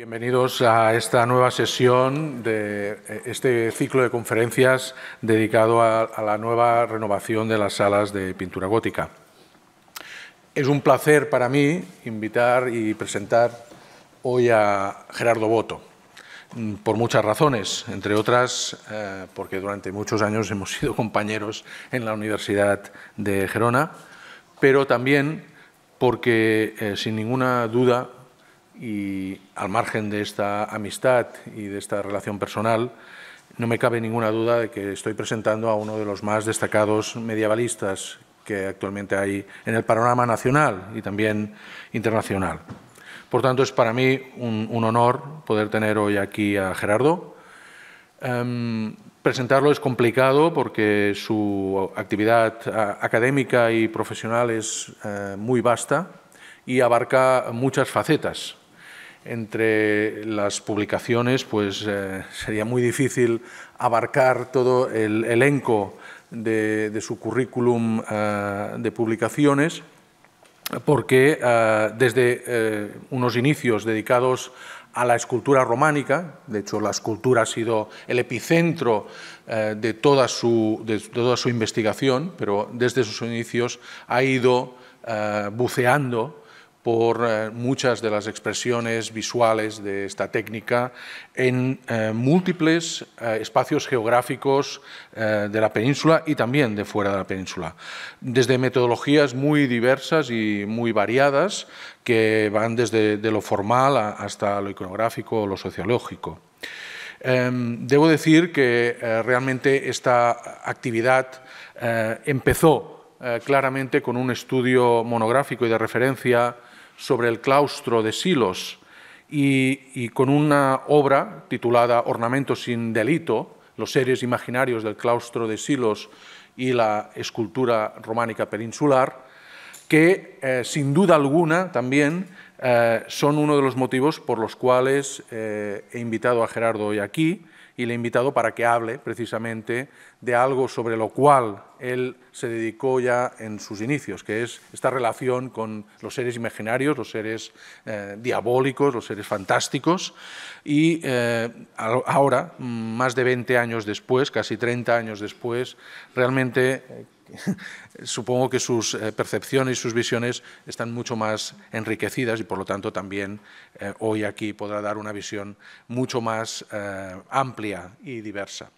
Bienvenidos a esta nueva sesión de eh, este ciclo de conferencias dedicado a, la nueva renovación de las salas de pintura gótica. Es un placer para mí invitar y presentar hoy a Gerardo Boto, mm, por muchas razones, entre otras eh, porque durante muchos años hemos sido compañeros en la Universidad de Gerona, pero también porque, eh, sin ninguna duda, y al margen de esta amistad y de esta relación personal, no me cabe ninguna duda de que estoy presentando a uno de los más destacados medievalistas que actualmente hay en el panorama nacional y también internacional. Por tanto, es para mí un, honor poder tener hoy aquí a Gerardo. Em, presentarlo es complicado porque su actividad académica y profesional es eh, muy vasta y abarca muchas facetas entre las publicaciones, pues eh, sería muy difícil abarcar todo el elenco de, su currículum eh, de publicaciones, porque eh, desde unos inicios dedicados a la escultura románica, de hecho la escultura ha sido el epicentro de, de toda su investigación, pero desde sus inicios ha ido buceando por eh, muchas de las expresiones visuales de esta técnica en eh, múltiples eh, espacios geográficos de la península y también de fuera de la península, desde metodologías muy diversas y muy variadas que van desde lo formal hasta lo iconográfico o lo sociológico. Em, debo decir que realmente esta actividad empezó claramente con un estudio monográfico y de referencia sobre el claustro de Silos y, con una obra titulada Ornamentos sin delito, los seres imaginarios del claustro de Silos y la escultura románica peninsular, que eh, sin duda alguna también eh, son uno de los motivos por los cuales eh, he invitado a Gerardo hoy aquí y le he invitado para que hable precisamente de algo sobre lo cual él se dedicó ya en sus inicios, que es esta relación con los seres imaginarios, los seres eh, diabólicos, los seres fantásticos. Y eh, ahora, mm, más de 20 años después, casi 30 años después, realmente eh, supongo que sus eh, percepciones y sus visiones están mucho más enriquecidas y, por lo tanto, también eh, hoy aquí podrá dar una visión mucho más eh, amplia y diversa.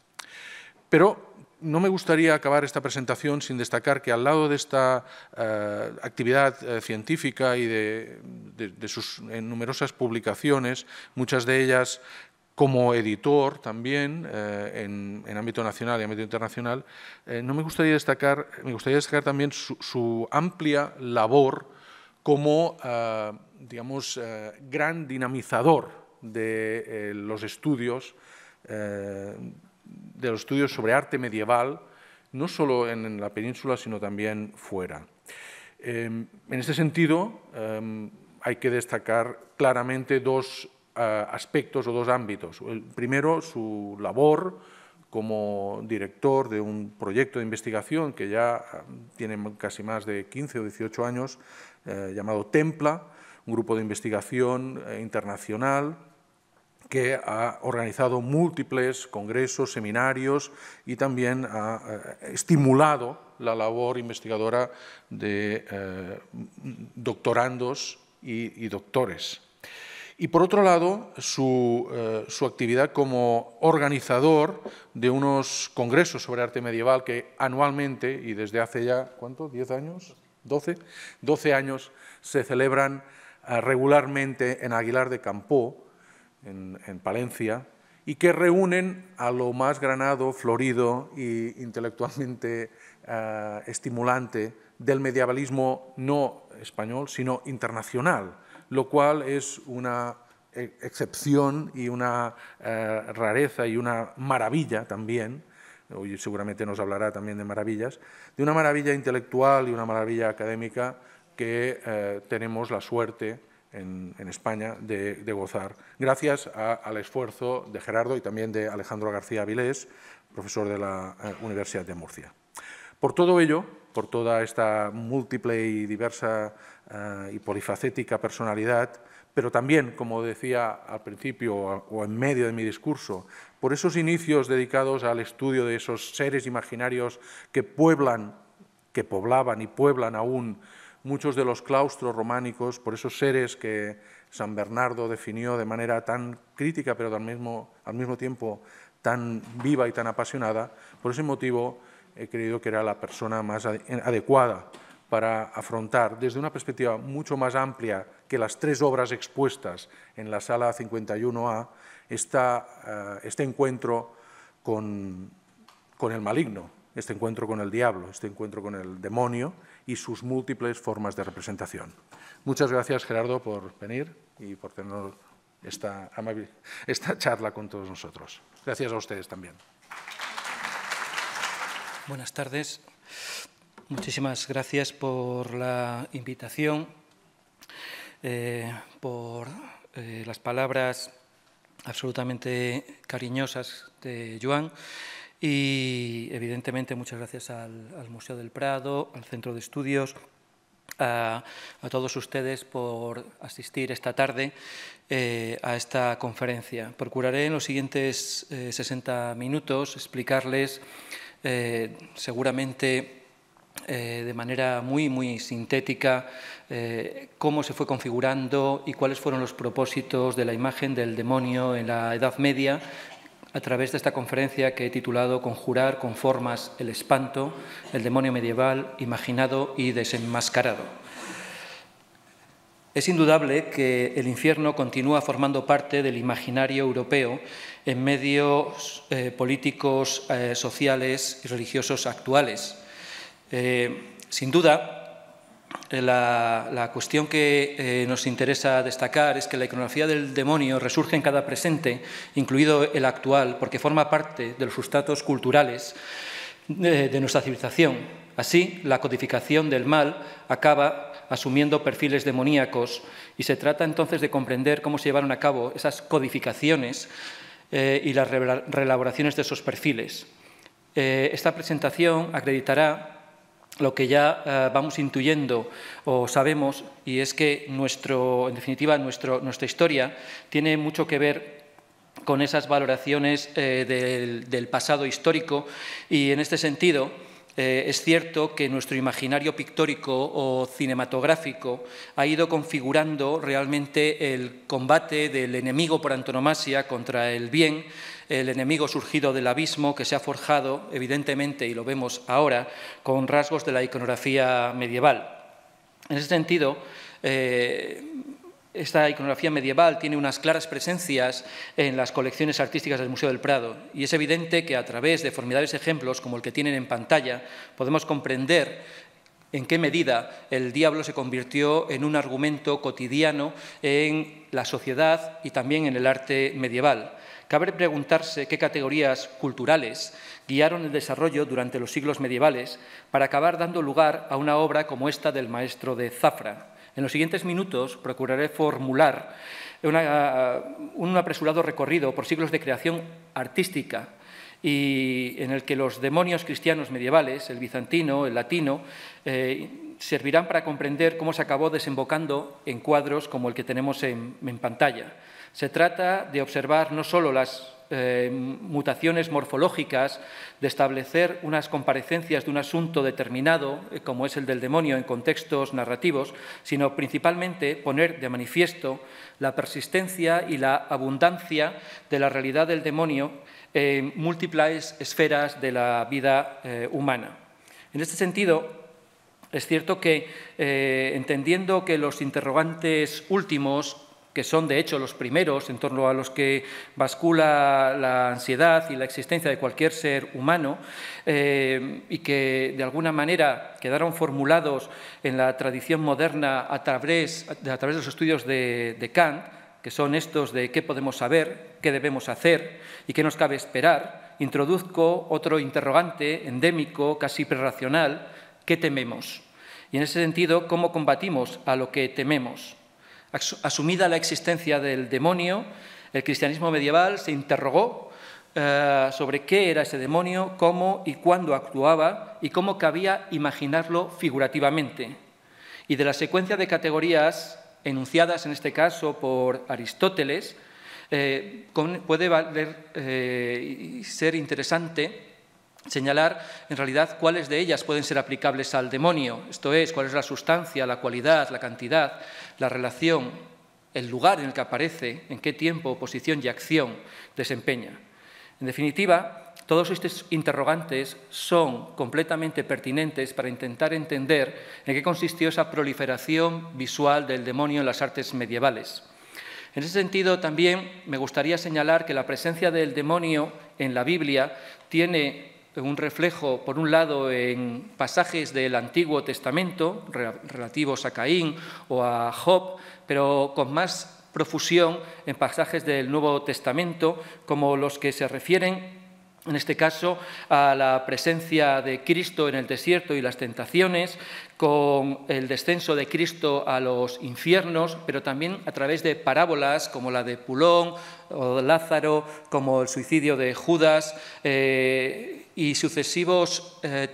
Pero no me gustaría acabar esta presentación sin destacar que al lado de esta actividad científica y de sus numerosas publicaciones, muchas de ellas como editor también eh, en, ámbito nacional y ámbito internacional, eh, no me gustaría destacar, me gustaría destacar también su, amplia labor como, eh, digamos, gran dinamizador de los estudios, de los estudios sobre arte medieval, no solo en, en la península, sino también fuera. en este sentido, hay que destacar claramente dos eh, aspectos o dos ámbitos. El primero, su labor como director de un proyecto de investigación que ya eh, tiene casi más de 15 o 18 años, eh, llamado Templa, un grupo de investigación internacional que ha organizado múltiples congresos, seminarios y también ha estimulado la labor investigadora de doctorandos y doctores. Y por otro lado, eh, su, actividad como organizador de unos congresos sobre arte medieval que anualmente, y desde hace ya, ¿cuánto? ¿10 años? ¿12? 12 años se celebran eh, regularmente en Aguilar de Campó, en, Palencia, y que reúnen a lo más granado, florido e intelectualmente eh, estimulante del medievalismo no español, sino internacional lo cual es una eh, excepción y una eh, rareza y una maravilla también, hoy seguramente nos hablará también de maravillas, de una maravilla intelectual y una maravilla académica que eh, tenemos la suerte en, España de, gozar, gracias al esfuerzo de Gerardo y también de Alejandro García Avilés, profesor de la Universidad de Murcia. Por todo ello, por toda esta múltiple y diversa y eh, polifacética personalidad, pero también, como decía al principio o en medio de mi discurso, por esos inicios dedicados al estudio de esos seres imaginarios que pueblan, que poblaban y pueblan aún muchos de los claustros románicos, por esos seres que San Bernardo definió de manera tan crítica, pero al mismo, al mismo tiempo tan viva y tan apasionada, por ese motivo he creído que era la persona más adecuada para afrontar desde una perspectiva mucho más amplia que las tres obras expuestas en la sala 51A eh, este encuentro con, con el maligno, este encuentro con el diablo, este encuentro con el demonio y sus múltiples formas de representación. Muchas gracias, Gerardo, por venir y por tener esta, esta charla con todos nosotros. Gracias a ustedes también. Buenas tardes. Muchísimas gracias por la invitación, eh, por eh, las palabras absolutamente cariñosas de Joan y, evidentemente, muchas gracias al, Museo del Prado, al Centro de Estudios, a, todos ustedes por asistir esta tarde eh, a esta conferencia. Procuraré en los siguientes 60 minutos explicarles seguramente eh, de manera muy, muy sintética eh, cómo se fue configurando y cuáles fueron los propósitos de la imagen del demonio en la Edad Media a través de esta conferencia que he titulado Conjurar con formas el espanto, el demonio medieval imaginado y desenmascarado. Es indudable que el infierno continúa formando parte del imaginario europeo en medios eh, políticos, sociales y religiosos actuales. Eh, sin duda, eh, la, cuestión que eh, nos interesa destacar es que la iconografía del demonio resurge en cada presente, incluido el actual, porque forma parte de los sustratos culturales de, nuestra civilización. Así, la codificación del mal acaba asumiendo perfiles demoníacos y se trata entonces de comprender cómo se llevaron a cabo esas codificaciones y las relaboraciones de esos perfiles. esta presentación acreditará lo que ya eh, vamos intuyendo o sabemos, y es que nuestro, en definitiva nuestra historia tiene mucho que ver con esas valoraciones eh, del, pasado histórico y en este sentido eh, es cierto que nuestro imaginario pictórico o cinematográfico ha ido configurando realmente el combate del enemigo por antonomasia contra el bien el enemigo surgido del abismo que se ha forjado, evidentemente, y lo vemos ahora, con rasgos de la iconografía medieval. En ese sentido, eh, esta iconografía medieval tiene unas claras presencias en las colecciones artísticas del Museo del Prado y es evidente que a través de formidables ejemplos como el que tienen en pantalla podemos comprender en qué medida el diablo se convirtió en un argumento cotidiano en la sociedad y también en el arte medieval. Cabe preguntarse qué categorías culturales guiaron el desarrollo durante los siglos medievales para acabar dando lugar a una obra como esta del maestro de Zafra. En los siguientes minutos procuraré formular un apresurado recorrido por siglos de creación artística y en el que los demonios cristianos medievales, el bizantino, el latino, eh, servirán para comprender cómo se acabó desembocando en cuadros como el que tenemos en pantalla. Se trata de observar no solo las eh, mutaciones morfológicas, de establecer unas comparecencias de un asunto determinado, eh, como es el del demonio, en contextos narrativos, sino principalmente poner de manifiesto la persistencia y la abundancia de la realidad del demonio en múltiples esferas de la vida eh, humana. En este sentido, es cierto que, entendiendo que los interrogantes últimos que son de hecho los primeros en torno a los que bascula la ansiedad y la existencia de cualquier ser humano, eh, y que de alguna manera quedaron formulados en la tradición moderna a través, a través de los estudios de, Kant, que son estos de qué podemos saber, qué debemos hacer y qué nos cabe esperar, introduzco otro interrogante endémico, casi prerracional, ¿qué tememos? Y en ese sentido, ¿cómo combatimos a lo que tememos? Asumida la existencia del demonio, el cristianismo medieval se interrogó eh, sobre qué era ese demonio, cómo y cuándo actuaba y cómo cabía imaginarlo figurativamente. Y de la secuencia de categorías enunciadas en este caso por Aristóteles, eh, puede valer, eh, ser interesante señalar en realidad cuáles de ellas pueden ser aplicables al demonio, esto es, cuál es la sustancia, la cualidad, la cantidad, la relación, el lugar en el que aparece, en qué tiempo, posición y acción desempeña. En definitiva, todos estos interrogantes son completamente pertinentes para intentar entender en qué consistió esa proliferación visual del demonio en las artes medievales. En ese sentido, también me gustaría señalar que la presencia del demonio en la Biblia tiene un reflejo, por un lado, en pasajes del Antiguo Testamento relativos a Caín o a Job, pero con más profusión en pasajes del Nuevo Testamento, como los que se refieren, en este caso, a la presencia de Cristo en el desierto y las tentaciones, con el descenso de Cristo a los infiernos, pero también a través de parábolas como la de Pulón o Lázaro, como el suicidio de Judas. Eh, y sucesivos eh,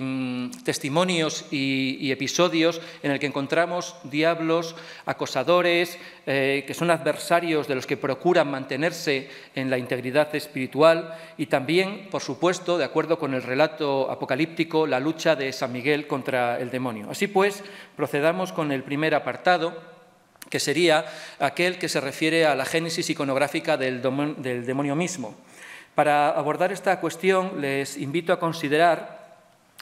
mm, testimonios y, episodios en el que encontramos diablos, acosadores, eh, que son adversarios de los que procuran mantenerse en la integridad espiritual y también, por supuesto, de acuerdo con el relato apocalíptico, la lucha de San Miguel contra el demonio. Así pues, procedamos con el primer apartado que sería aquel que se refiere a la génesis iconográfica del demonio mismo. Para abordar esta cuestión les invito a considerar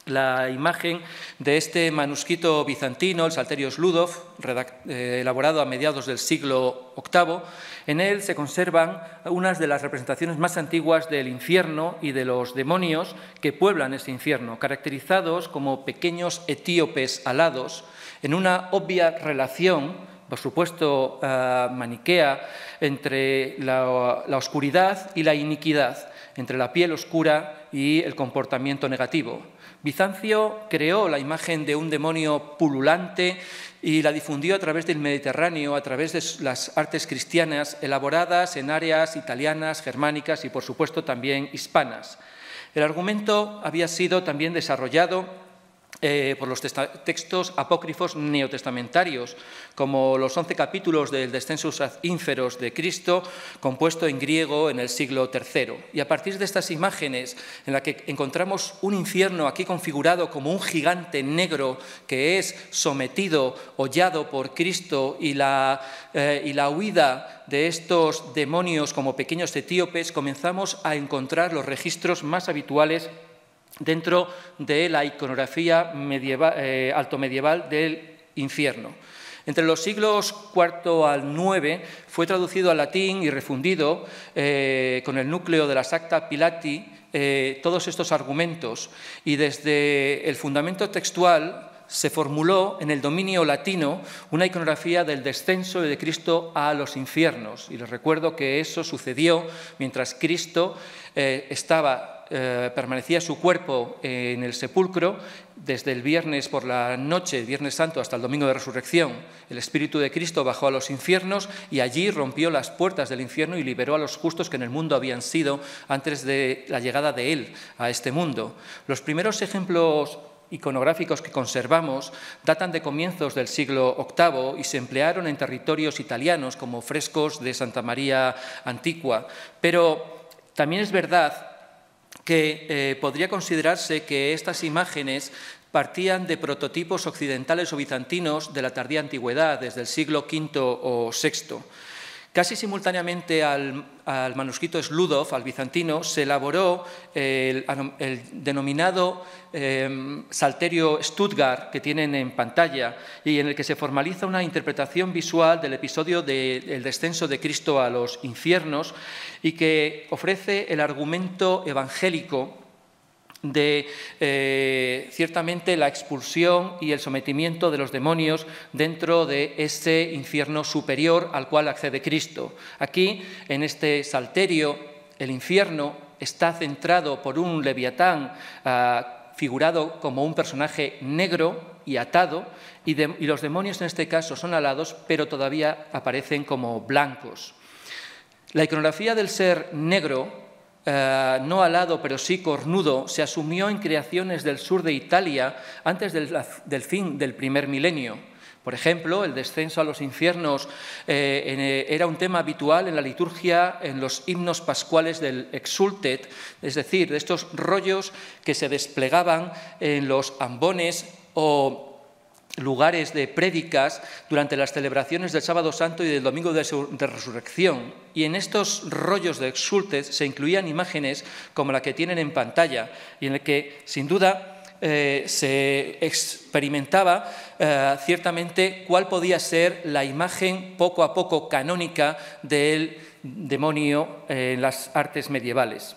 la imagen de este manuscrito bizantino, el Salterios Ludov, eh, elaborado a mediados del siglo VIII. En él se conservan unas de las representaciones más antiguas del infierno y de los demonios que pueblan ese infierno, caracterizados como pequeños etíopes alados, en una obvia relación por supuesto, eh, maniquea entre la oscuridad y la iniquidad, entre la piel oscura y el comportamiento negativo. Bizancio creó la imagen de un demonio pululante y la difundió a través del Mediterráneo, a través de las artes cristianas elaboradas en áreas italianas, germánicas y, por supuesto, también hispanas. El argumento había sido también desarrollado eh, por los textos apócrifos neotestamentarios, como los once capítulos del Descensus Inferos de Cristo, compuesto en griego en el siglo III. Y a partir de estas imágenes, en las que encontramos un infierno aquí configurado como un gigante negro que es sometido, hollado por Cristo, y la, eh, y la huida de estos demonios como pequeños etíopes, comenzamos a encontrar los registros más habituales dentro de la iconografía medieval, eh, altomedieval del infierno. Entre los siglos IV al IX fue traducido al latín y refundido eh, con el núcleo de las Acta Pilati eh, todos estos argumentos y desde el fundamento textual se formuló en el dominio latino una iconografía del descenso de Cristo a los infiernos. Y les recuerdo que eso sucedió mientras Cristo estaba eh, permanecía su cuerpo en el sepulcro desde el viernes por la noche, viernes santo, hasta el domingo de resurrección. El Espíritu de Cristo bajó a los infiernos y allí rompió las puertas del infierno y liberó a los justos que en el mundo habían sido antes de la llegada de Él a este mundo. Los primeros ejemplos iconográficos que conservamos datan de comienzos del siglo VIII y se emplearon en territorios italianos como frescos de Santa María Antigua. Pero también es verdad que eh, podría considerarse que estas imágenes partían de prototipos occidentales o bizantinos de la tardía antigüedad, desde el siglo V o VI. Casi simultáneamente al, manuscrito Sludov, al bizantino, se elaboró el, denominado em, Salterio Stuttgart que tienen en pantalla y en el que se formaliza una interpretación visual del episodio del descenso de Cristo a los infiernos y que ofrece el argumento evangélico de eh, ciertamente la expulsión y el sometimiento de los demonios dentro de ese infierno superior al cual accede Cristo. Aquí, en este salterio, el infierno está centrado por un leviatán ah, figurado como un personaje negro y atado, y los demonios en este caso son alados, pero todavía aparecen como blancos. La iconografía del ser negro eh, no alado, pero sí cornudo, se asumió en creaciones del sur de Italia antes del, fin del primer milenio. Por ejemplo, el descenso a los infiernos eh, eh, era un tema habitual en la liturgia, en los himnos pascuales del Exultet, es decir, de estos rollos que se desplegaban en los ambones o lugares de prédicas durante las celebraciones del Sábado Santo y del Domingo de, Resurrección. Y en estos rollos de exultes se incluían imágenes como la que tienen en pantalla y en la que, sin duda, eh, se experimentaba eh, ciertamente cuál podía ser la imagen poco a poco canónica del demonio en las artes medievales.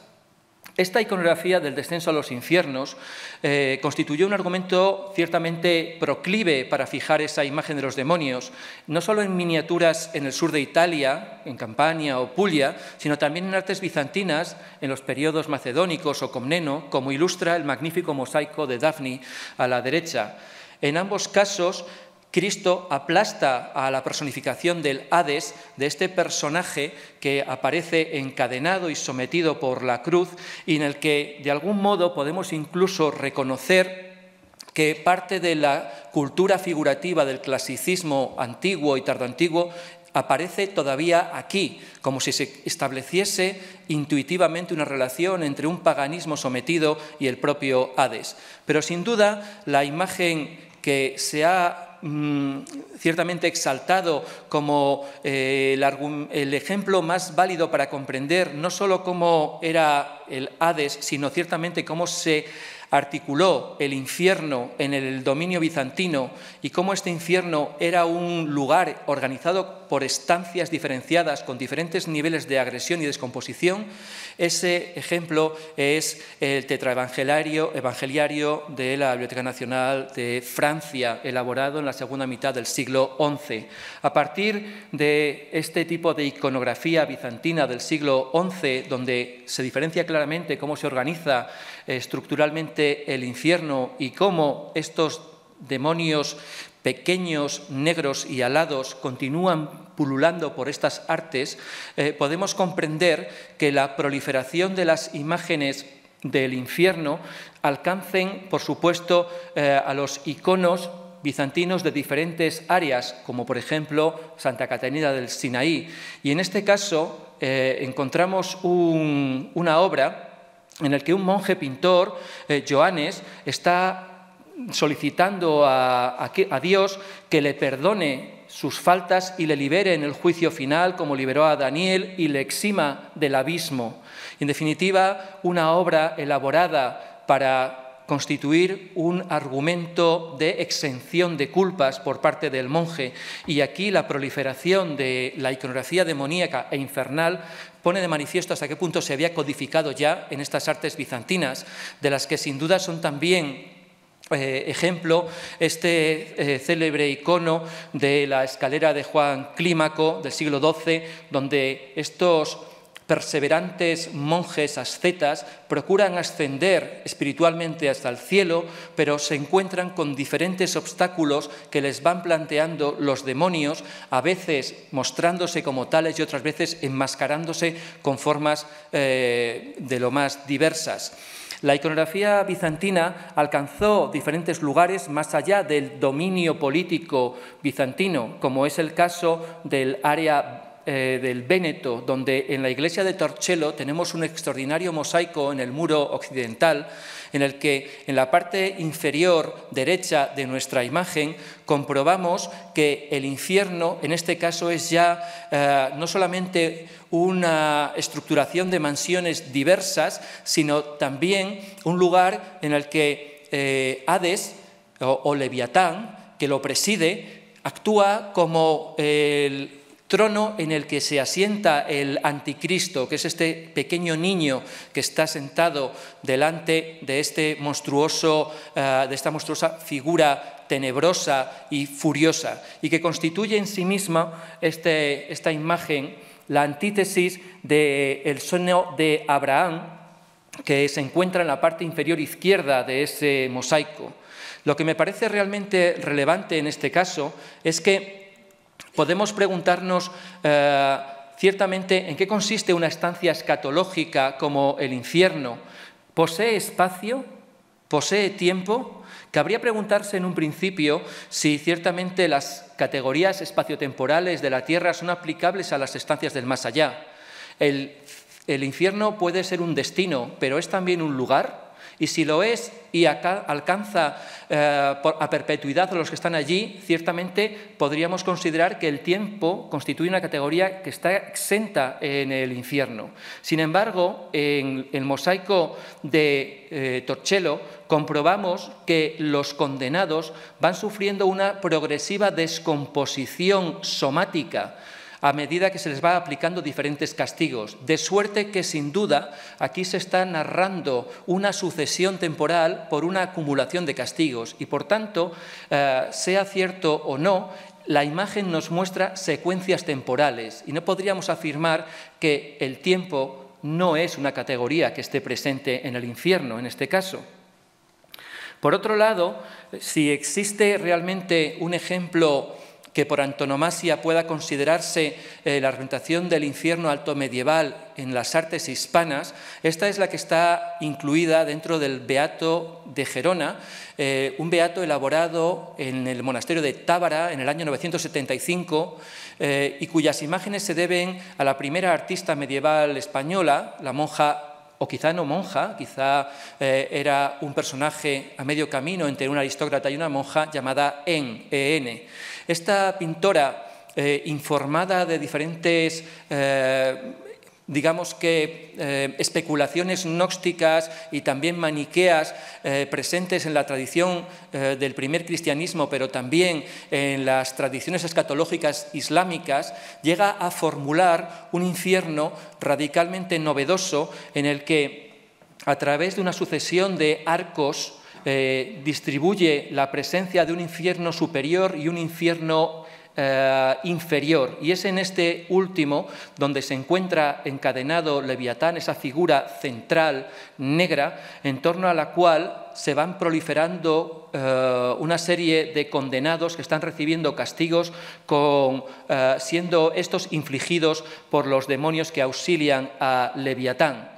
Esta iconografía del descenso a los infiernos eh, constituyó un argumento ciertamente proclive para fijar esa imagen de los demonios, no solo en miniaturas en el sur de Italia, en Campania o Puglia, sino también en artes bizantinas, en los periodos macedónicos o comneno, como ilustra el magnífico mosaico de Daphne a la derecha. En ambos casos Cristo aplasta a la personificación del Hades, de este personaje que aparece encadenado y sometido por la cruz y en el que de algún modo podemos incluso reconocer que parte de la cultura figurativa del clasicismo antiguo y tardoantiguo aparece todavía aquí, como si se estableciese intuitivamente una relación entre un paganismo sometido y el propio Hades. Pero sin duda la imagen que se ha Mm, ciertamente exaltado como eh, el, el, ejemplo más válido para comprender no solo cómo era el Hades, sino ciertamente cómo se articuló el infierno en el dominio bizantino y cómo este infierno era un lugar organizado por estancias diferenciadas con diferentes niveles de agresión y descomposición, ese ejemplo es el tetraevangeliario evangeliario de la Biblioteca Nacional de Francia, elaborado en la segunda mitad del siglo XI. A partir de este tipo de iconografía bizantina del siglo XI, donde se diferencia claramente cómo se organiza eh, estructuralmente el infierno y cómo estos demonios pequeños, negros y alados continúan pululando por estas artes, eh, podemos comprender que la proliferación de las imágenes del infierno alcancen, por supuesto, eh, a los iconos bizantinos de diferentes áreas, como por ejemplo Santa Catarina del Sinaí. Y en este caso encontramos una obra en el que un monje pintor, eh, Joanes, está solicitando a, Dios que le perdone sus faltas y le libere en el juicio final, como liberó a Daniel y le exima del abismo. En definitiva, una obra elaborada para constituir un argumento de exención de culpas por parte del monje. Y aquí la proliferación de la iconografía demoníaca e infernal pone de manifiesto hasta qué punto se había codificado ya en estas artes bizantinas, de las que sin duda son también eh, ejemplo, este eh, célebre icono de la escalera de Juan Clímaco del siglo XII, donde estos perseverantes monjes ascetas procuran ascender espiritualmente hasta el cielo, pero se encuentran con diferentes obstáculos que les van planteando los demonios, a veces mostrándose como tales y otras veces enmascarándose con formas eh, de lo más diversas. La iconografía bizantina alcanzó diferentes lugares más allá del dominio político bizantino, como es el caso del área eh, del Véneto, donde en la iglesia de Torcello tenemos un extraordinario mosaico en el muro occidental, en el que en la parte inferior derecha de nuestra imagen comprobamos que el infierno, en este caso, es ya eh, no solamente una estructuración de mansiones diversas, sino también un lugar en el que eh, Hades o Leviatán, que lo preside, actúa como el trono en el que se asienta el anticristo, que es este pequeño niño que está sentado delante de, este monstruoso, eh, de esta monstruosa figura tenebrosa y furiosa, y que constituye en sí misma este, esta imagen la antítesis del sueño de Abraham, que se encuentra en la parte inferior izquierda de ese mosaico. Lo que me parece realmente relevante en este caso es que Podemos preguntarnos eh, ciertamente en qué consiste una estancia escatológica como el infierno. ¿Posee espacio? ¿Posee tiempo? Cabría preguntarse en un principio si ciertamente las categorías espaciotemporales de la Tierra son aplicables a las estancias del más allá. el infierno puede ser un destino, pero es también un lugar y si lo es y alcanza eh, a perpetuidad a los que están allí, ciertamente podríamos considerar que el tiempo constituye una categoría que está exenta en el infierno. Sin embargo, en el mosaico de eh, comprobamos que los condenados van sufriendo una progresiva descomposición somática a medida que se les va aplicando diferentes castigos. De suerte que sin duda aquí se está narrando una sucesión temporal por una acumulación de castigos y por tanto, eh, sea cierto o no, la imagen nos muestra secuencias temporales y no podríamos afirmar que el tiempo no es una categoría que esté presente en el infierno, en este caso. Por otro lado, si existe realmente un ejemplo que por antonomasia pueda considerarse eh, la representación del infierno alto medieval en las artes hispanas, esta es la que está incluida dentro del Beato de Gerona, eh, un beato elaborado en el monasterio de Tábara en el año 975 eh, y cuyas imágenes se deben a la primera artista medieval española, la monja o quizá no monja, quizá era un personaje a medio camino entre un aristócrata y una monja llamada En, EN. Esta pintora, eh, informada de diferentes eh, digamos que eh, especulaciones gnósticas y también maniqueas presentes en la tradición del primer cristianismo, pero también en las tradiciones escatológicas islámicas, llega a formular un infierno radicalmente novedoso en el que, a través de una sucesión de arcos, eh, distribuye la presencia de un infierno superior y un infierno eh, inferior. Y es en este último donde se encuentra encadenado Leviatán, esa figura central negra, en torno a la cual se van proliferando eh, una serie de condenados que están recibiendo castigos, con, siendo estos infligidos por los demonios que auxilian a Leviatán.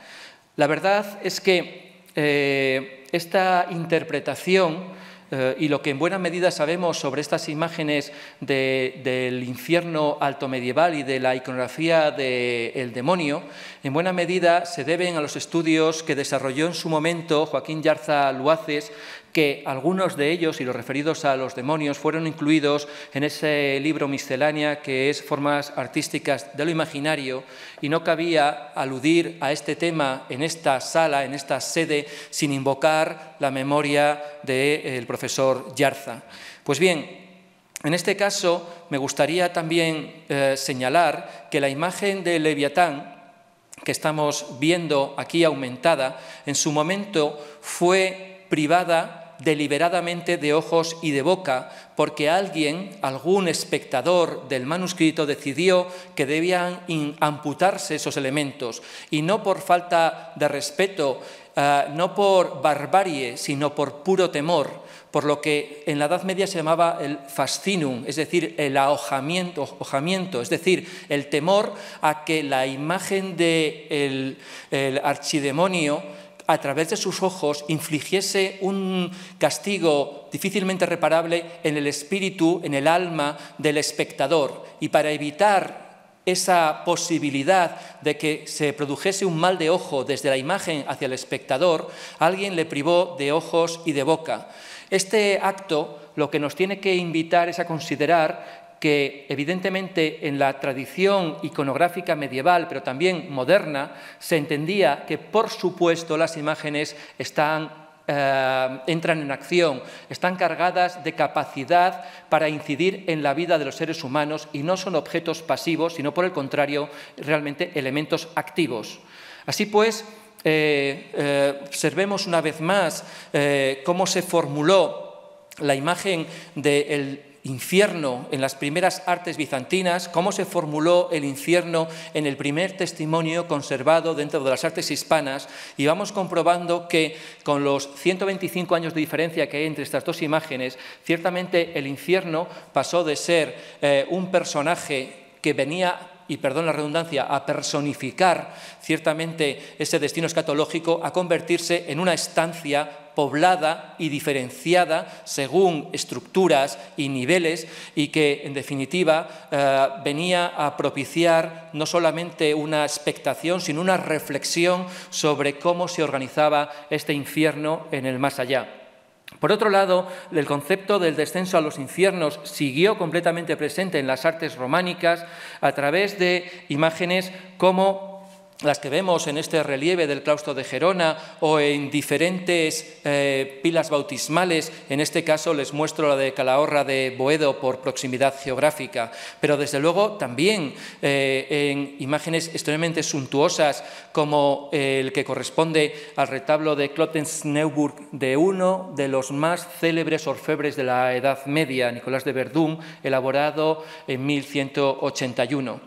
La verdad es que eh, esta interpretación eh, y lo que en buena medida sabemos sobre estas imágenes del infierno alto medieval y de la iconografía del demonio, en buena medida se deben a los estudios que desarrolló en su momento Joaquín Yarza Luaces, que algunos de ellos, y los referidos a los demonios, fueron incluidos en ese libro miscelánea que es Formas Artísticas de lo Imaginario, y no cabía aludir a este tema en esta sala, en esta sede, sin invocar la memoria del eh, profesor Yarza. Pues bien, en este caso me gustaría también eh, señalar que la imagen de Leviatán, que estamos viendo aquí aumentada, en su momento fue privada deliberadamente de ojos y de boca, porque alguien, algún espectador del manuscrito, decidió que debían amputarse esos elementos, y no por falta de respeto, eh, no por barbarie, sino por puro temor, por lo que en la Edad Media se llamaba el fascinum, es decir, el ahojamiento, es decir, el temor a que la imagen del de el archidemonio a través de sus ojos infligiese un castigo difícilmente reparable en el espíritu, en el alma del espectador. Y para evitar esa posibilidad de que se produjese un mal de ojo desde la imagen hacia el espectador, alguien le privó de ojos y de boca. Este acto lo que nos tiene que invitar es a considerar que evidentemente en la tradición iconográfica medieval, pero también moderna, se entendía que por supuesto las imágenes eh, entran en acción, están cargadas de capacidad para incidir en la vida de los seres humanos y no son objetos pasivos, sino por el contrario, realmente elementos activos. Así pues, eh, eh, observemos una vez más cómo se formuló la imagen del infierno en las primeras artes bizantinas, cómo se formuló el infierno en el primer testimonio conservado dentro de las artes hispanas, y vamos comprobando que con los 125 años de diferencia que hay entre estas dos imágenes, ciertamente el infierno pasó de ser eh, un personaje que venía y perdón la redundancia, a personificar ciertamente ese destino escatológico, a convertirse en una estancia poblada y diferenciada según estructuras y niveles y que, en definitiva, eh, venía a propiciar no solamente una expectación, sino una reflexión sobre cómo se organizaba este infierno en el más allá. Por otro lado, el concepto del descenso a los infiernos siguió completamente presente en las artes románicas a través de imágenes como las que vemos en este relieve del claustro de Gerona o en diferentes eh, pilas bautismales, en este caso les muestro la de Calahorra de Boedo por proximidad geográfica, pero desde luego también eh, en imágenes extremadamente suntuosas como el que corresponde al retablo de Klotten-Sneuburg, de uno de los más célebres orfebres de la Edad Media, Nicolás de Verdún, elaborado en 1181.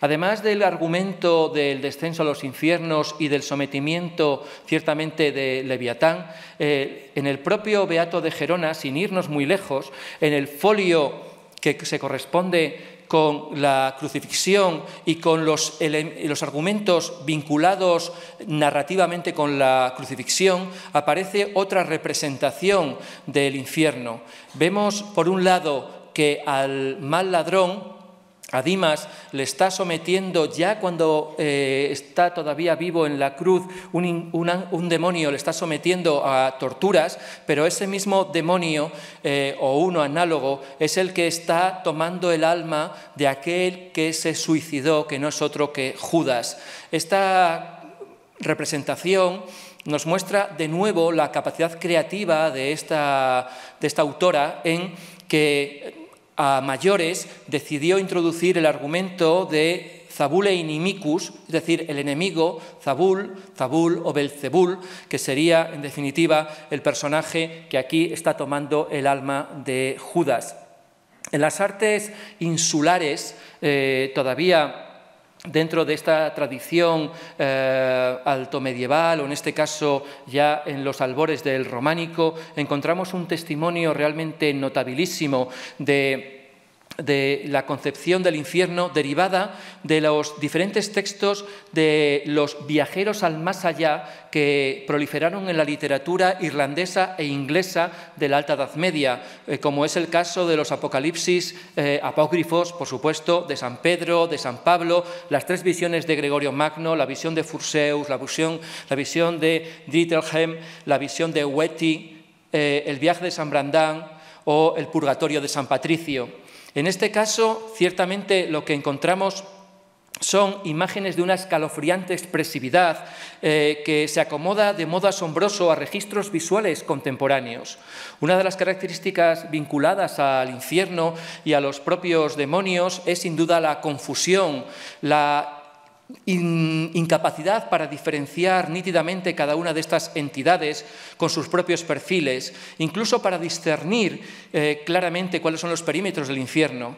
Además del argumento del descenso a los infiernos y del sometimiento ciertamente de Leviatán, eh, en el propio Beato de Gerona, sin irnos muy lejos, en el folio que se corresponde con la crucifixión y con los, argumentos vinculados narrativamente con la crucifixión, aparece otra representación del infierno. Vemos, por un lado, que al mal ladrón, a Dimas le está sometiendo ya cuando eh, está todavía vivo en la cruz, un, demonio le está sometiendo a torturas, pero ese mismo demonio eh, o uno análogo es el que está tomando el alma de aquel que se suicidó, que no es otro que Judas. Esta representación nos muestra de nuevo la capacidad creativa de esta autora en que a mayores, decidió introducir el argumento de e inimicus, es decir, el enemigo, Zabul, Zabul o Belzebul, que sería, en definitiva, el personaje que aquí está tomando el alma de Judas. En las artes insulares, eh, todavía dentro de esta tradición eh, altomedieval, o en este caso ya en los albores del románico, encontramos un testimonio realmente notabilísimo de de la concepción del infierno derivada de los diferentes textos de los viajeros al más allá que proliferaron en la literatura irlandesa e inglesa de la Alta Edad Media, eh, como es el caso de los apocalipsis eh, apócrifos, por supuesto, de San Pedro, de San Pablo, las tres visiones de Gregorio Magno, la visión de Furseus, la visión, la visión de Dieterheim, la visión de Wetti, eh, el viaje de San Brandán o el purgatorio de San Patricio. En este caso, ciertamente lo que encontramos son imágenes de una escalofriante expresividad eh, que se acomoda de modo asombroso a registros visuales contemporáneos. Una de las características vinculadas al infierno y a los propios demonios es sin duda la confusión, la incapacidad para diferenciar nítidamente cada una de estas entidades con sus propios perfiles, incluso para discernir eh, claramente cuáles son los perímetros del infierno.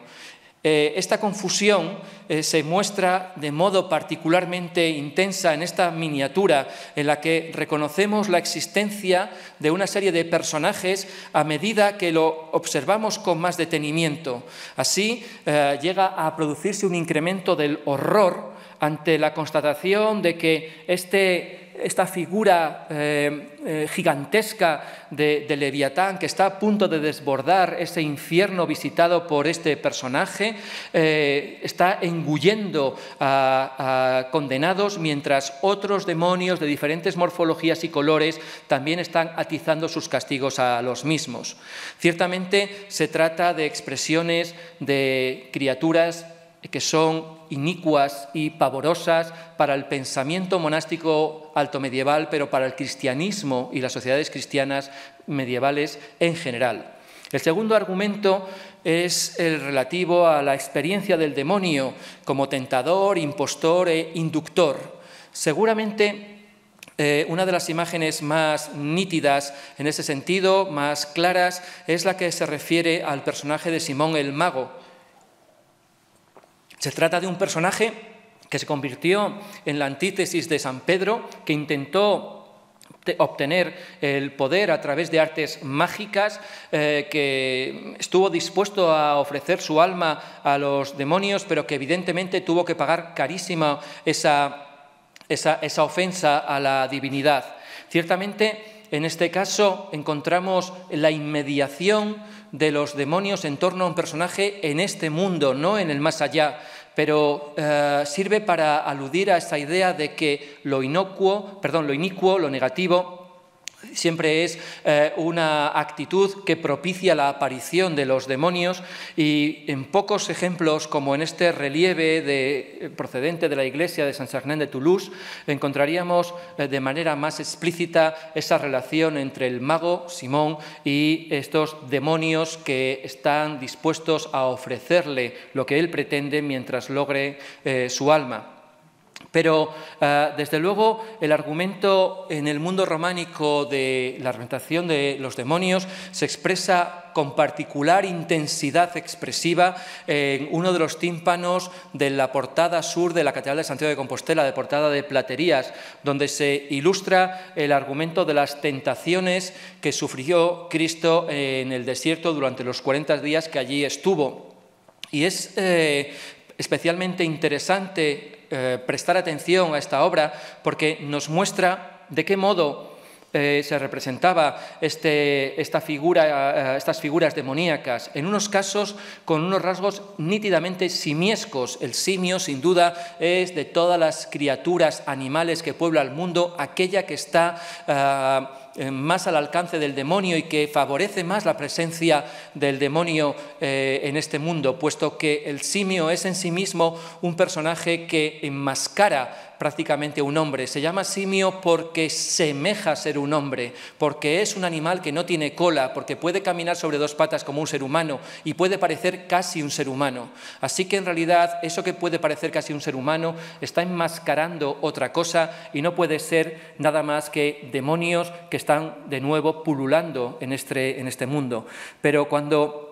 Eh, esta confusión eh, se muestra de modo particularmente intensa en esta miniatura en la que reconocemos la existencia de una serie de personajes a medida que lo observamos con más detenimiento. Así llega a producirse un incremento del horror ante la constatación de que este, esta figura eh, eh, gigantesca de, Leviatán que está a punto de desbordar ese infierno visitado por este personaje, eh, está engullendo a, a, condenados mientras otros demonios de diferentes morfologías y colores también están atizando sus castigos a los mismos. Ciertamente se trata de expresiones de criaturas que son inicuas y pavorosas para el pensamiento monástico altomedieval, pero para el cristianismo y las sociedades cristianas medievales en general. El segundo argumento es el relativo a la experiencia del demonio como tentador, impostor e inductor. Seguramente eh, una de las imágenes más nítidas en ese sentido, más claras, es la que se refiere al personaje de Simón el Mago, se trata de un personaje que se convirtió en la antítesis de San Pedro, que intentó obtener el poder a través de artes mágicas, eh, que estuvo dispuesto a ofrecer su alma a los demonios, pero que evidentemente tuvo que pagar carísima esa, esa, esa ofensa a la divinidad. Ciertamente, en este caso encontramos la inmediación de los demonios en torno a un personaje en este mundo, no en el más allá, pero eh, sirve para aludir a esa idea de que lo inocuo, perdón, lo inicuo, lo negativo, siempre es eh, una actitud que propicia la aparición de los demonios y en pocos ejemplos, como en este relieve eh, procedente de la iglesia de San Germain de Toulouse, encontraríamos eh, de manera más explícita esa relación entre el mago Simón y estos demonios que están dispuestos a ofrecerle lo que él pretende mientras logre su alma. Pero, eh, desde luego, el argumento en el mundo románico de la representación de los demonios se expresa con particular intensidad expresiva en uno de los tímpanos de la portada sur de la Catedral de Santiago de Compostela, de portada de Platerías, donde se ilustra el argumento de las tentaciones que sufrió Cristo en el desierto durante los 40 días que allí estuvo. Y es eh, especialmente interesante eh, prestar atención a esta obra porque nos muestra de qué modo eh, se representaba este, esta figura, eh, estas figuras demoníacas, en unos casos con unos rasgos nítidamente simiescos. El simio, sin duda, es de todas las criaturas animales que puebla el mundo, aquella que está... Ah, eh, más al alcance del demonio y que favorece más la presencia del demonio eh, en este mundo, puesto que el simio es en sí mismo un personaje que enmascara prácticamente un hombre. Se llama simio porque semeja ser un hombre, porque es un animal que no tiene cola, porque puede caminar sobre dos patas como un ser humano y puede parecer casi un ser humano. Así que en realidad eso que puede parecer casi un ser humano está enmascarando otra cosa y no puede ser nada más que demonios que están están de nuevo pululando en este, en este mundo. Pero cuando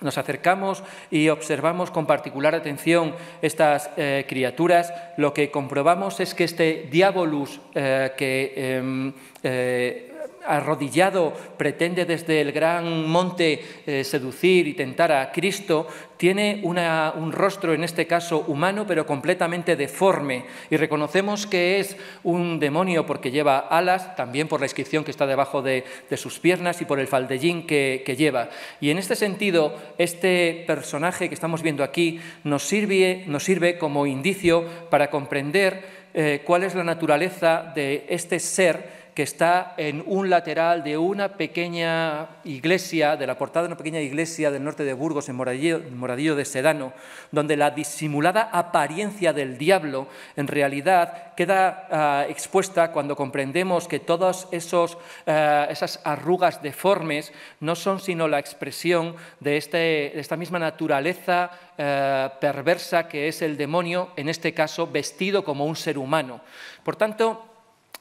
nos acercamos y observamos con particular atención estas eh, criaturas, lo que comprobamos es que este diabolus eh, que em, eh, arrodillado pretende desde el gran monte eh, seducir y tentar a Cristo, tiene un rostro, en este caso humano, pero completamente deforme. Y reconocemos que es un demonio porque lleva alas, también por la inscripción que está debajo de, sus piernas y por el faldellín que, lleva. Y en este sentido, este personaje que estamos viendo aquí nos sirve, como indicio para comprender eh, cuál es la naturaleza de este ser que está en un lateral de una pequeña iglesia, de la portada de una pequeña iglesia del norte de Burgos, en Moradillo, de Sedano, donde la disimulada apariencia del diablo en realidad queda ah, expuesta cuando comprendemos que todas esos, ah, esas arrugas deformes no son sino la expresión de, este, esta misma naturaleza ah, perversa que es el demonio, en este caso vestido como un ser humano. Por tanto,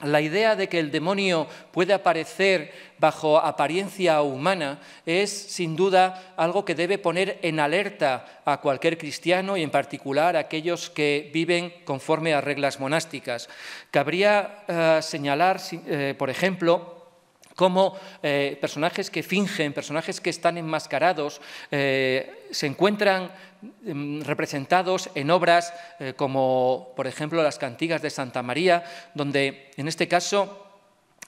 la idea de que el demonio puede aparecer bajo apariencia humana es, sin duda, algo que debe poner en alerta a cualquier cristiano y, en particular, a aquellos que viven conforme a reglas monásticas. Cabría eh, señalar, eh, por ejemplo, cómo eh, personajes que fingen, personajes que están enmascarados, se encuentran Em, representados en obras eh, como, por ejemplo, las cantigas de Santa María, donde en este caso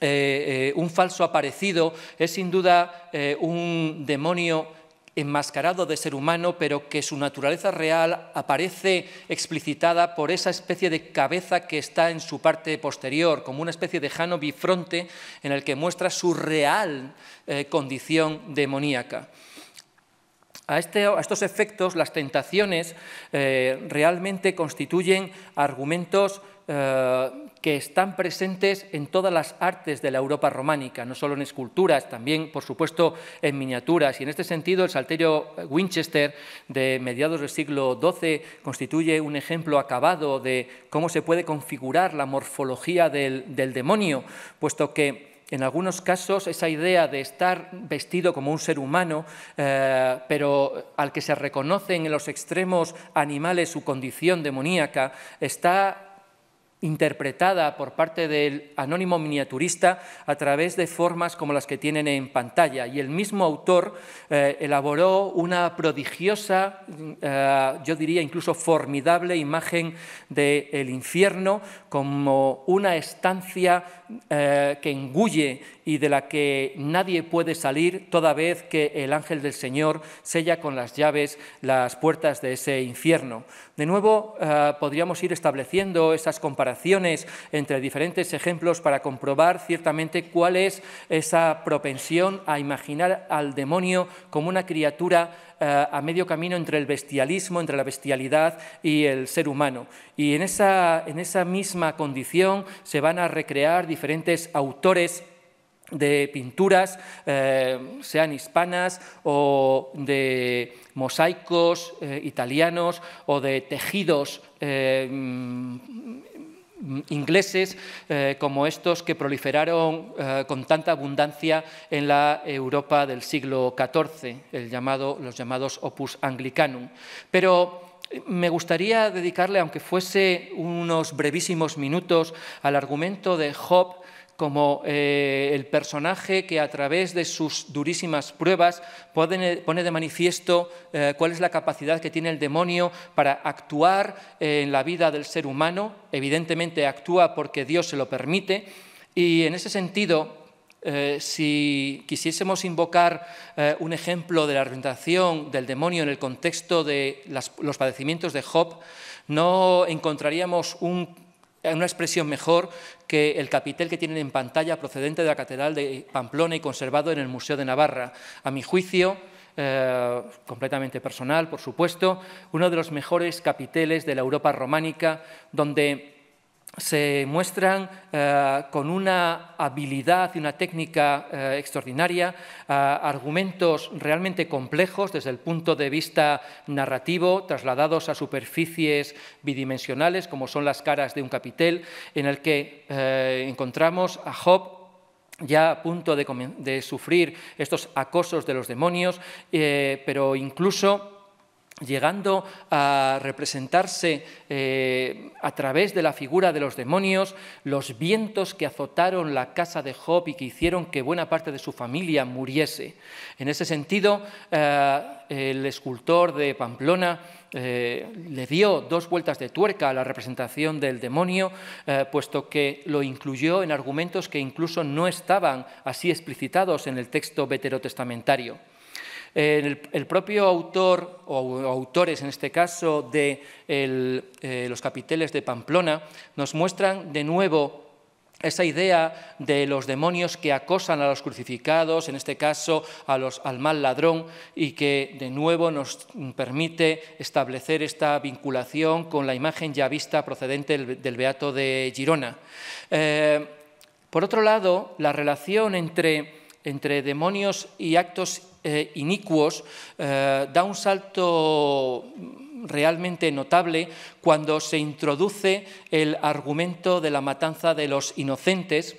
eh, eh, un falso aparecido es sin duda un demonio enmascarado de ser humano, pero que su naturaleza real aparece explicitada por esa especie de cabeza que está en su parte posterior, como una especie de jano bifronte en el que muestra su real condición demoníaca. Este, a, estos efectos, las tentaciones eh, realmente constituyen argumentos eh, que están presentes en todas las artes de la Europa románica, no solo en esculturas, también, por supuesto, en miniaturas. Y en este sentido, el salterio Winchester de mediados del siglo XII constituye un ejemplo acabado de cómo se puede configurar la morfología del demonio, puesto que en algunos casos, esa idea de estar vestido como un ser humano, eh, pero al que se reconocen en los extremos animales su condición demoníaca, está interpretada por parte del anónimo miniaturista a través de formas como las que tienen en pantalla. Y el mismo autor eh, elaboró una prodigiosa, mm, eh, yo diría incluso formidable imagen del el infierno como una estancia eh, que engulle y de la que nadie puede salir toda vez que el ángel del Señor sella con las llaves las puertas de ese infierno. De nuevo, eh, podríamos ir estableciendo esas comparaciones entre diferentes ejemplos para comprobar ciertamente cuál es esa propensión a imaginar al demonio como una criatura eh, a medio camino entre el bestialismo, entre la bestialidad y el ser humano. Y en esa, en esa misma condición se van a recrear diferentes autores de pinturas, eh, sean hispanas o de mosaicos eh, italianos o de tejidos eh, mm, ingleses como estos que proliferaron con tanta abundancia en la Europa del siglo XIV, el llamado, los llamados opus anglicanum. Pero me gustaría dedicarle, aunque fuese unos brevísimos minutos, al argumento de Hobbes como eh, el personaje que a través de sus durísimas pruebas eh, pone, de manifiesto eh, cuál es la capacidad que tiene el demonio para actuar en la vida del ser humano. Evidentemente actúa porque Dios se lo permite y en ese sentido si quisiésemos invocar un ejemplo de la orientación del demonio en el contexto de los padecimientos de Job, no encontraríamos un una expresión mejor que el capitel que tienen en pantalla procedente de la Catedral de Pamplona y conservado en el Museo de Navarra. A mi juicio, eh, completamente personal, por supuesto, uno de los mejores capiteles de la Europa románica, donde se muestran eh, con una habilidad y una técnica eh, extraordinaria, eh, argumentos realmente complejos desde el punto de vista narrativo, trasladados a superficies bidimensionales, como son las caras de un capitel, en el que encontramos a Job ya a punto de, sufrir estos acosos de los demonios, pero incluso llegando a representarse eh, a través de la figura de los demonios, los vientos que azotaron la casa de Job y que hicieron que buena parte de su familia muriese. En ese sentido, eh, el escultor de Pamplona eh, le dio dos vueltas de tuerca a la representación del demonio, puesto que lo incluyó en argumentos que incluso no estaban así explicitados en el texto veterotestamentario. El, propio autor, o autores en este caso, de eh, los capiteles de Pamplona, nos muestran de nuevo esa idea de los demonios que acosan a los crucificados, en este caso a los, al mal ladrón, y que de nuevo nos permite establecer esta vinculación con la imagen ya vista procedente del, Beato de Girona. Eh, por otro lado, la relación entre, entre demonios y actos eh, inicuos, eh, da un salto realmente notable cuando se introduce el argumento de la matanza de los inocentes,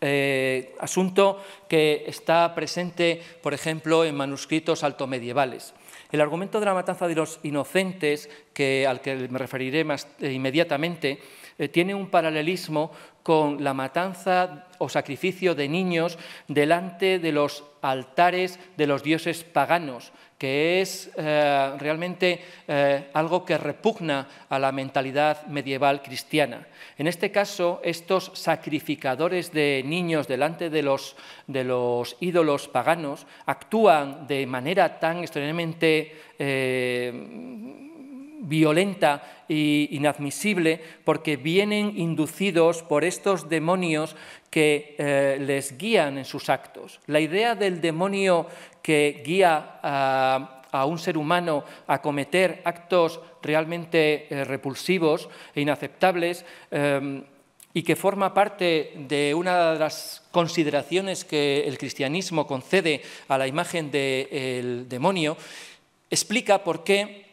eh, asunto que está presente, por ejemplo, en manuscritos altomedievales. El argumento de la matanza de los inocentes, que, al que me referiré más, inmediatamente, eh, tiene un paralelismo con la matanza o sacrificio de niños delante de los altares de los dioses paganos, que es eh, realmente eh, algo que repugna a la mentalidad medieval cristiana. En este caso, estos sacrificadores de niños delante de los, de los ídolos paganos actúan de manera tan extremadamente violenta e inadmisible porque vienen inducidos por estos demonios que eh, les guían en sus actos. La idea del demonio que guía a, un ser humano a cometer actos realmente eh, repulsivos e inaceptables em, y que forma parte de una de las consideraciones que el cristianismo concede a la imagen del demonio, explica por qué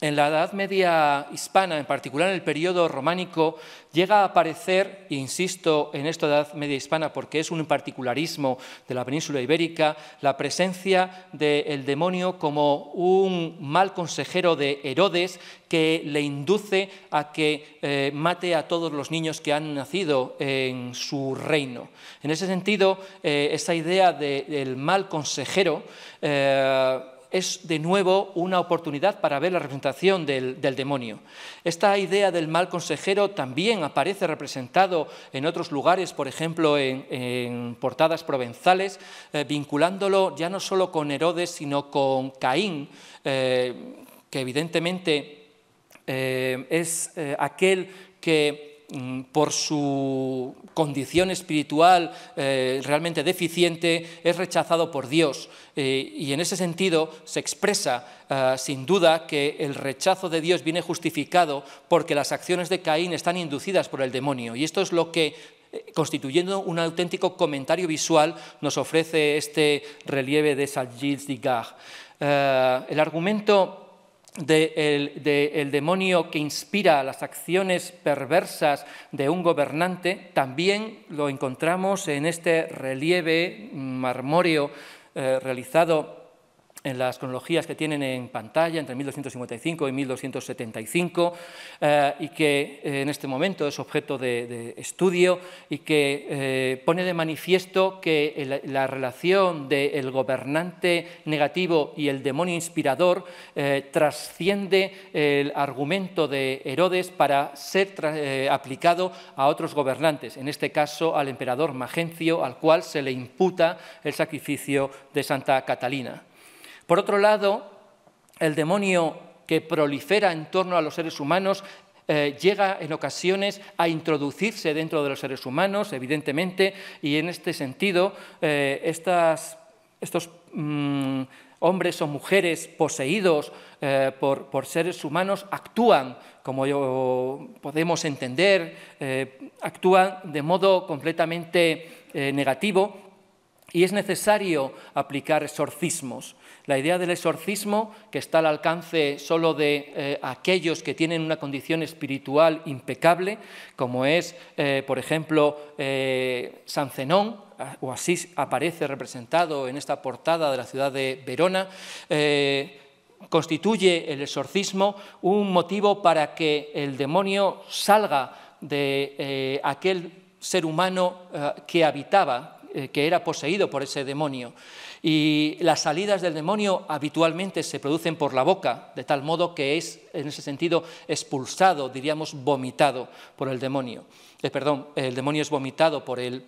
en la Edad Media hispana, en particular en el periodo románico, llega a aparecer, e insisto en esto Edad Media hispana porque es un particularismo de la península ibérica, la presencia del demonio como un mal consejero de Herodes que le induce a que eh, mate a todos los niños que han nacido en su reino. En ese sentido, eh, esa idea del mal consejero... Eh, es de nuevo una oportunidad para ver la representación del, demonio. Esta idea del mal consejero también aparece representado en otros lugares, por ejemplo en, portadas provenzales, eh, vinculándolo ya no solo con Herodes, sino con Caín, eh, que evidentemente eh, es aquel que Mm, por su condición espiritual eh, realmente deficiente, es rechazado por Dios. Eh, y en ese sentido se expresa eh, sin duda que el rechazo de Dios viene justificado porque las acciones de Caín están inducidas por el demonio. Y esto es lo que constituyendo un auténtico comentario visual, nos ofrece este relieve de Saint-Gilles el argumento del demonio que inspira las acciones perversas de un gobernante, también lo encontramos en este relieve mm, marmóreo eh, realizado en las cronologías que tienen en pantalla entre 1255 y 1275 eh, y que eh, en este momento es objeto de, estudio y que eh, pone de manifiesto que la, relación del gobernante negativo y el demonio inspirador trasciende el argumento de Herodes para ser aplicado a otros gobernantes, en este caso al emperador Magencio, al cual se le imputa el sacrificio de Santa Catalina. Por otro lado, el demonio que prolifera en torno a los seres humanos eh, llega en ocasiones a introducirse dentro de los seres humanos, evidentemente, y en este sentido, eh, estos mm, hombres o mujeres poseídos eh, por, seres humanos actúan, como podemos entender, actúan de modo completamente negativo y es necesario aplicar exorcismos. La idea del exorcismo, que está al alcance solo de eh, aquellos que tienen una condición espiritual impecable, como es, eh, por ejemplo, eh, San Zenón, o así aparece representado en esta portada de la ciudad de Verona, constituye el exorcismo un motivo para que el demonio salga de aquel ser humano que habitaba, que era poseído por ese demonio. Y las salidas del demonio habitualmente se producen por la boca, de tal modo que es, en ese sentido, expulsado, diríamos, vomitado por el demonio. Eh, perdón, el demonio es vomitado por el,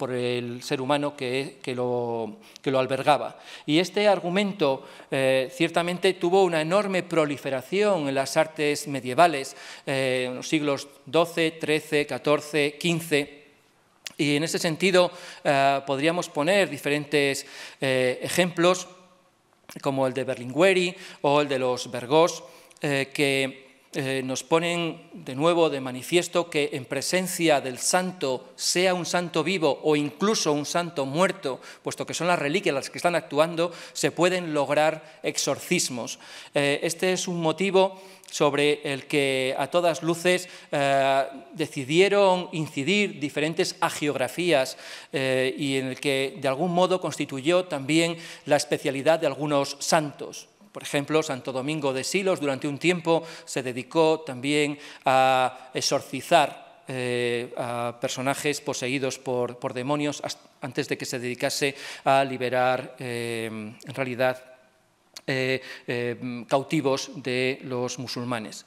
ser humano que, lo, albergaba. Y este argumento eh, ciertamente tuvo una enorme proliferación en las artes medievales, eh, en los siglos XII, XIII, XIV, XV y en ese sentido eh, podríamos poner diferentes eh, ejemplos, como el de Berlingueri o el de los Vergos, eh, que eh, nos ponen de nuevo de manifiesto que en presencia del santo, sea un santo vivo o incluso un santo muerto, puesto que son las reliquias las que están actuando, se pueden lograr exorcismos. Eh, este es un motivo sobre el que a todas luces eh, decidieron incidir diferentes agiografías y en el que de algún modo constituyó también la especialidad de algunos santos. Por ejemplo, Santo Domingo de Silos durante un tiempo se dedicó también a exorcizar eh, a personajes poseídos por, demonios antes de que se dedicase a liberar, eh, en realidad, eh, cautivos de los musulmanes.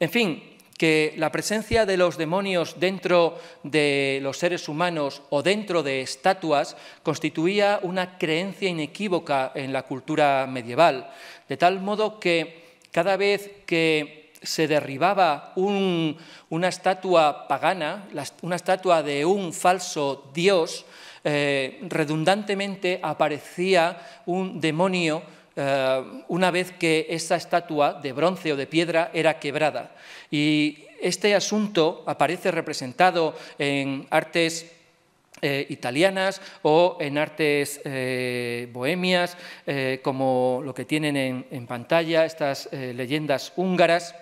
En fin, que la presencia de los demonios dentro de los seres humanos o dentro de estatuas constituía una creencia inequívoca en la cultura medieval, de tal modo que cada vez que se derribaba una estatua pagana, una estatua de un falso dios, eh, redundantemente aparecía un demonio eh, una vez que esa estatua de bronce o de piedra era quebrada. Y este asunto aparece representado en artes eh, italianas o en artes eh, bohemias, eh, como lo que tienen en pantalla estas leyendas húngaras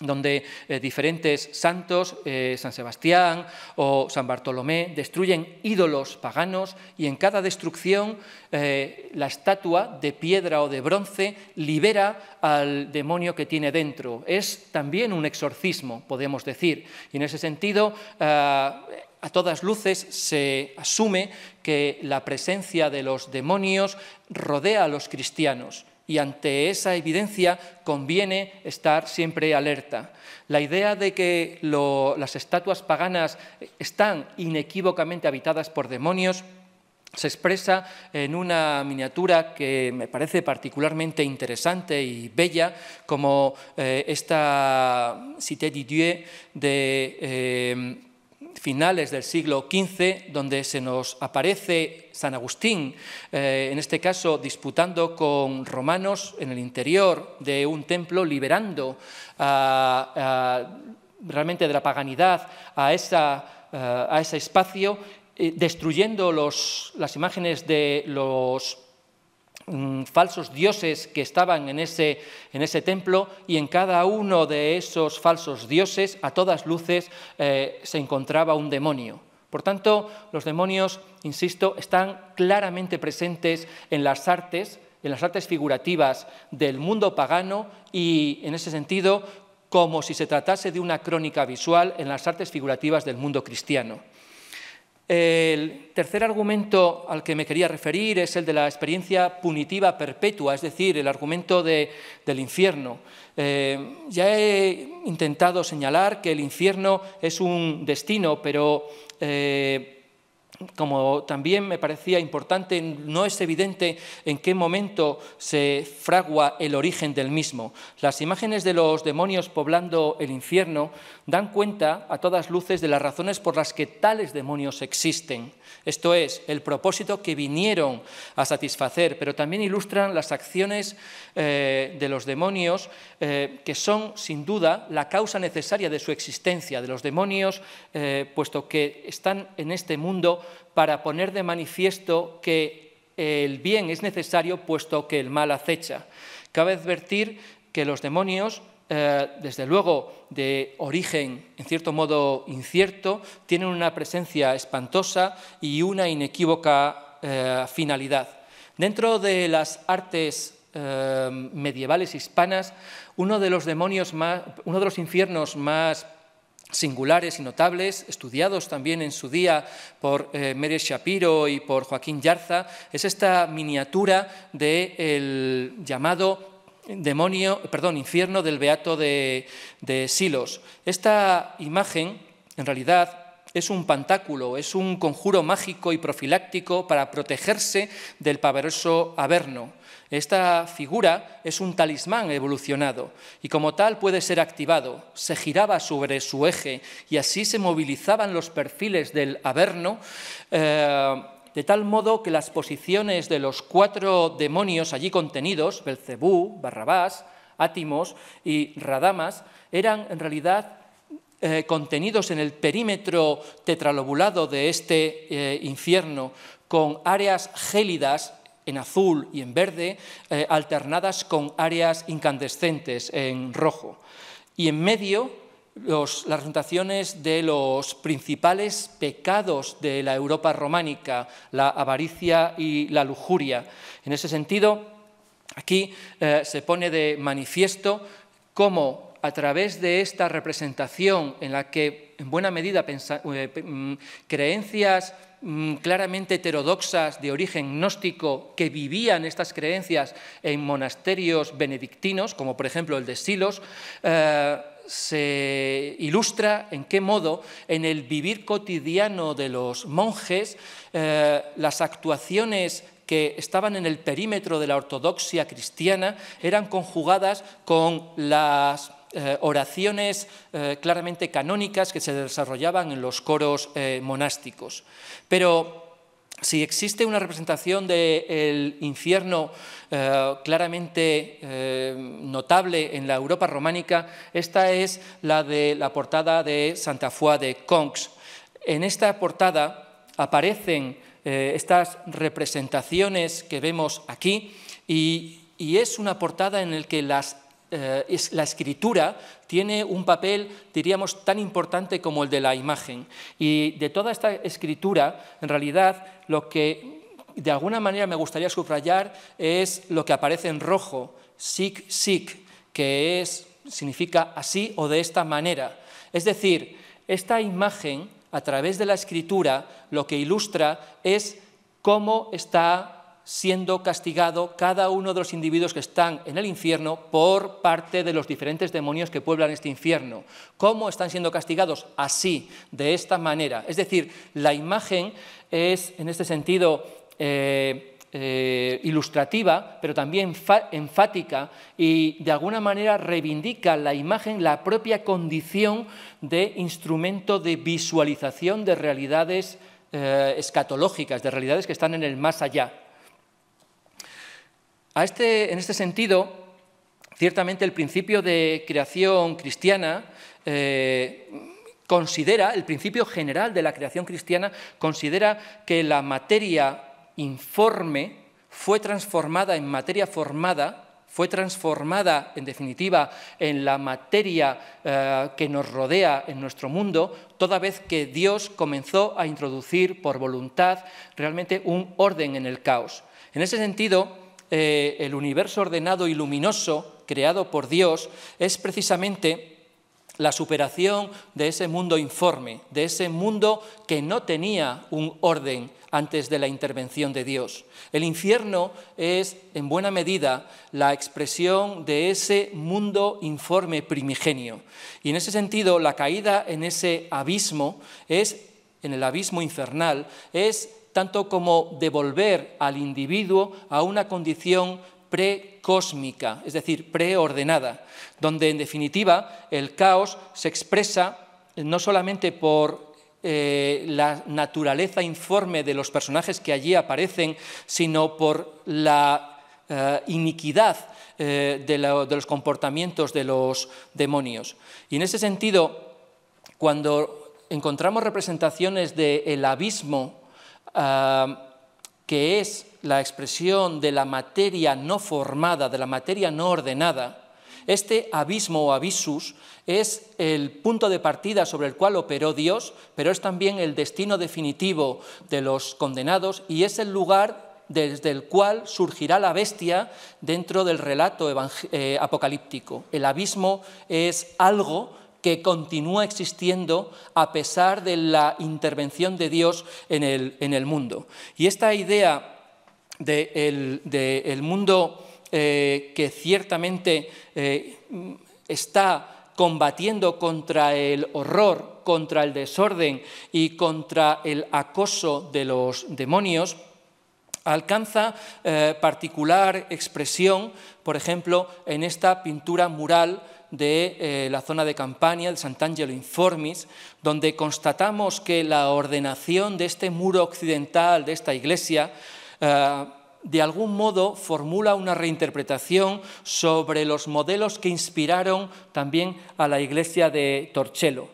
donde eh, diferentes santos, eh, San Sebastián o San Bartolomé, destruyen ídolos paganos y en cada destrucción eh, la estatua de piedra o de bronce libera al demonio que tiene dentro. Es también un exorcismo, podemos decir. Y en ese sentido, a todas luces se asume que la presencia de los demonios rodea a los cristianos y ante esa evidencia conviene estar siempre alerta. La idea de que las estatuas paganas están inequívocamente habitadas por demonios se expresa en una miniatura que me parece particularmente interesante y bella, como eh, esta Cité de Dieu eh, de finales del siglo XV, donde se nos aparece San Agustín, eh, en este caso disputando con romanos en el interior de un templo, liberando realmente de la paganidad a, eh, ese espacio, eh, destruyendo las imágenes de los Mm, falsos dioses que estaban en ese, templo y en cada uno de esos falsos dioses, a todas luces, eh, se encontraba un demonio. Por tanto, los demonios, insisto, están claramente presentes en las artes, en las artes figurativas del mundo pagano y, en ese sentido, como si se tratase de una crónica visual en las artes figurativas del mundo cristiano. El tercer argumento al que me quería referir es el de la experiencia punitiva perpetua, es decir, el argumento del infierno. Eh, ya he intentado señalar que el infierno es un destino, pero eh, como también me parecía importante, no es evidente en qué momento se fragua el origen del mismo. Las imágenes de los demonios poblando el infierno dan cuenta a todas luces de las razones por las que tales demonios existen. Esto es, el propósito que vinieron a satisfacer, pero también ilustran las acciones eh, de los demonios, eh, que son sin duda la causa necesaria de su existencia, de los demonios, eh, puesto que están en este mundo para poner de manifiesto que el bien es necesario, puesto que el mal acecha. Cabe advertir que los demonios eh, desde luego, de origen, en cierto modo, incierto, tienen una presencia espantosa y una inequívoca eh, finalidad. Dentro de las artes eh, medievales hispanas, uno de los demonios más, uno de los infiernos más singulares y notables, estudiados también en su día por eh, Shapiro y por Joaquín Yarza, es esta miniatura del el llamado demonio, perdón, infierno del Beato de, Silos. Esta imagen, en realidad, es un pantáculo, es un conjuro mágico y profiláctico para protegerse del pavoroso Averno. Esta figura es un talismán evolucionado y como tal puede ser activado. Se giraba sobre su eje y así se movilizaban los perfiles del Averno. Eh, de tal modo que las posiciones de los cuatro demonios allí contenidos, Belcebú, Barrabás, Átimos y Radamas, eran en realidad eh, contenidos en el perímetro tetralobulado de este eh, infierno, con áreas gélidas en azul y en verde, eh, alternadas con áreas incandescentes en rojo. Y en medio las representaciones de los principales pecados de la Europa románica, la avaricia y la lujuria. En ese sentido, aquí eh, se pone de manifiesto cómo a través de esta representación en la que en buena medida eh, mm, creencias mm, claramente heterodoxas de origen gnóstico que vivían estas creencias en monasterios benedictinos, como por ejemplo el de Silos, eh, se ilustra en qué modo en el vivir cotidiano de los monjes eh, las actuaciones que estaban en el perímetro de la ortodoxia cristiana eran conjugadas con las eh, oraciones eh, claramente canónicas que se desarrollaban en los coros monásticos. Pero si existe una representación del infierno eh, claramente eh, notable en la Europa románica, esta es la de la portada de Santa Fua de Conx. En esta portada aparecen eh, estas representaciones que vemos aquí y, y es una portada en la que las eh, es, la escritura tiene un papel, diríamos, tan importante como el de la imagen. Y de toda esta escritura, en realidad, lo que de alguna manera me gustaría subrayar es lo que aparece en rojo, sic, sic, que es, significa así o de esta manera. Es decir, esta imagen, a través de la escritura, lo que ilustra es cómo está siendo castigado cada uno de los individuos que están en el infierno por parte de los diferentes demonios que pueblan este infierno. ¿Cómo están siendo castigados? Así, de esta manera. Es decir, la imagen es, en este sentido, eh, eh, ilustrativa, pero también enfática y de alguna manera reivindica la imagen, la propia condición de instrumento de visualización de realidades eh, escatológicas, de realidades que están en el más allá. Este, en este sentido, ciertamente el principio de creación cristiana eh, considera, el principio general de la creación cristiana, considera que la materia informe fue transformada en materia formada, fue transformada en definitiva en la materia eh, que nos rodea en nuestro mundo, toda vez que Dios comenzó a introducir por voluntad realmente un orden en el caos. En ese sentido, eh, el universo ordenado y luminoso creado por Dios es precisamente la superación de ese mundo informe, de ese mundo que no tenía un orden antes de la intervención de Dios. El infierno es, en buena medida, la expresión de ese mundo informe primigenio. Y en ese sentido, la caída en ese abismo es, en el abismo infernal, es tanto como devolver al individuo a una condición precósmica, es decir, preordenada, donde en definitiva el caos se expresa no solamente por eh, la naturaleza informe de los personajes que allí aparecen, sino por la eh, iniquidad eh, de, los comportamientos de los demonios. Y en ese sentido, cuando encontramos representaciones del abismo que es la expresión de la materia no formada, de la materia no ordenada, este abismo o abyssus es el punto de partida sobre el cual operó Dios, pero es también el destino definitivo de los condenados y es el lugar desde el cual surgirá la bestia dentro del relato eh, apocalíptico. El abismo es algo que continúa existiendo a pesar de la intervención de Dios en el, en el mundo. Y esta idea del de mundo eh, que ciertamente eh, está combatiendo contra el horror, contra el desorden y contra el acoso de los demonios, alcanza eh, particular expresión, por ejemplo, en esta pintura mural de eh, la zona de Campania, de Sant'Angelo Informis, donde constatamos que la ordenación de este muro occidental, de esta iglesia, eh, de algún modo formula una reinterpretación sobre los modelos que inspiraron también a la iglesia de Torcello.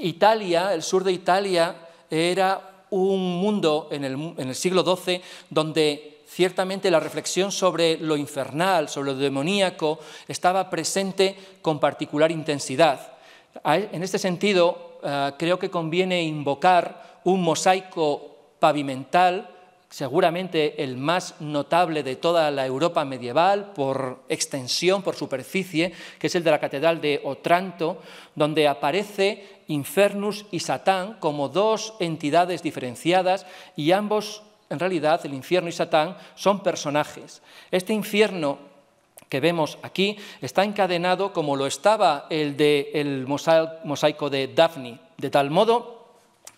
Italia, el sur de Italia, era un mundo en el, en el siglo XII donde ciertamente la reflexión sobre lo infernal, sobre lo demoníaco, estaba presente con particular intensidad. E, en este sentido, eh, creo que conviene invocar un mosaico pavimental, seguramente el más notable de toda la Europa medieval por extensión, por superficie, que es el de la Catedral de Otranto, donde aparece Infernus y Satán como dos entidades diferenciadas y ambos en realidad el infierno y Satán son personajes. Este infierno que vemos aquí está encadenado como lo estaba el del mosaico de Daphne, de tal modo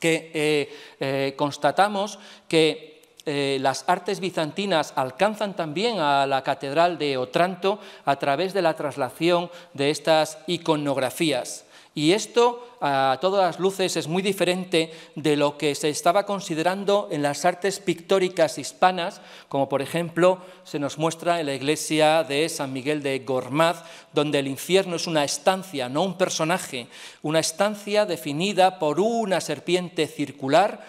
que eh, eh, constatamos que eh, las artes bizantinas alcanzan también a la catedral de Otranto a través de la traslación de estas iconografías. Y esto a todas luces es muy diferente de lo que se estaba considerando en las artes pictóricas hispanas, como por ejemplo se nos muestra en la iglesia de San Miguel de Gormaz, donde el infierno es una estancia, no un personaje, una estancia definida por una serpiente circular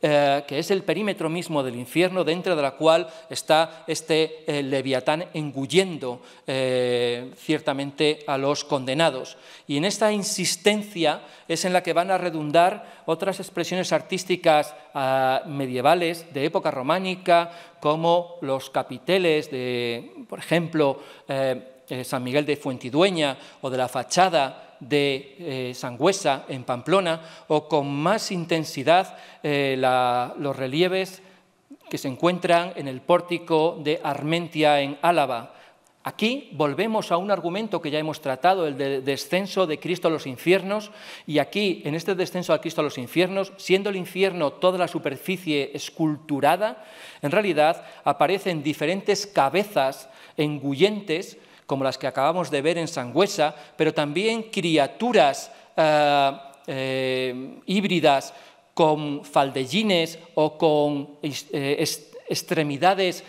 eh, que es el perímetro mismo del infierno, dentro de la cual está este eh, leviatán engullendo eh, ciertamente a los condenados. Y en esta insistencia es en la que van a redundar otras expresiones artísticas ah, medievales de época románica, como los capiteles de, por ejemplo, San Miguel de Fuentidueña o de la fachada de eh, Sangüesa en Pamplona o con más intensidad eh, los relieves que se encuentran en el pórtico de Armentia en Álava. Aquí volvemos a un argumento que ya hemos tratado, el descenso de Cristo a los infiernos, y aquí, en este descenso de Cristo a los infiernos, siendo el infierno toda la superficie esculturada, en realidad aparecen diferentes cabezas engullentes como las que acabamos de ver en Sangüesa, pero también criaturas eh, eh, híbridas con faldellines o con eh, extremidades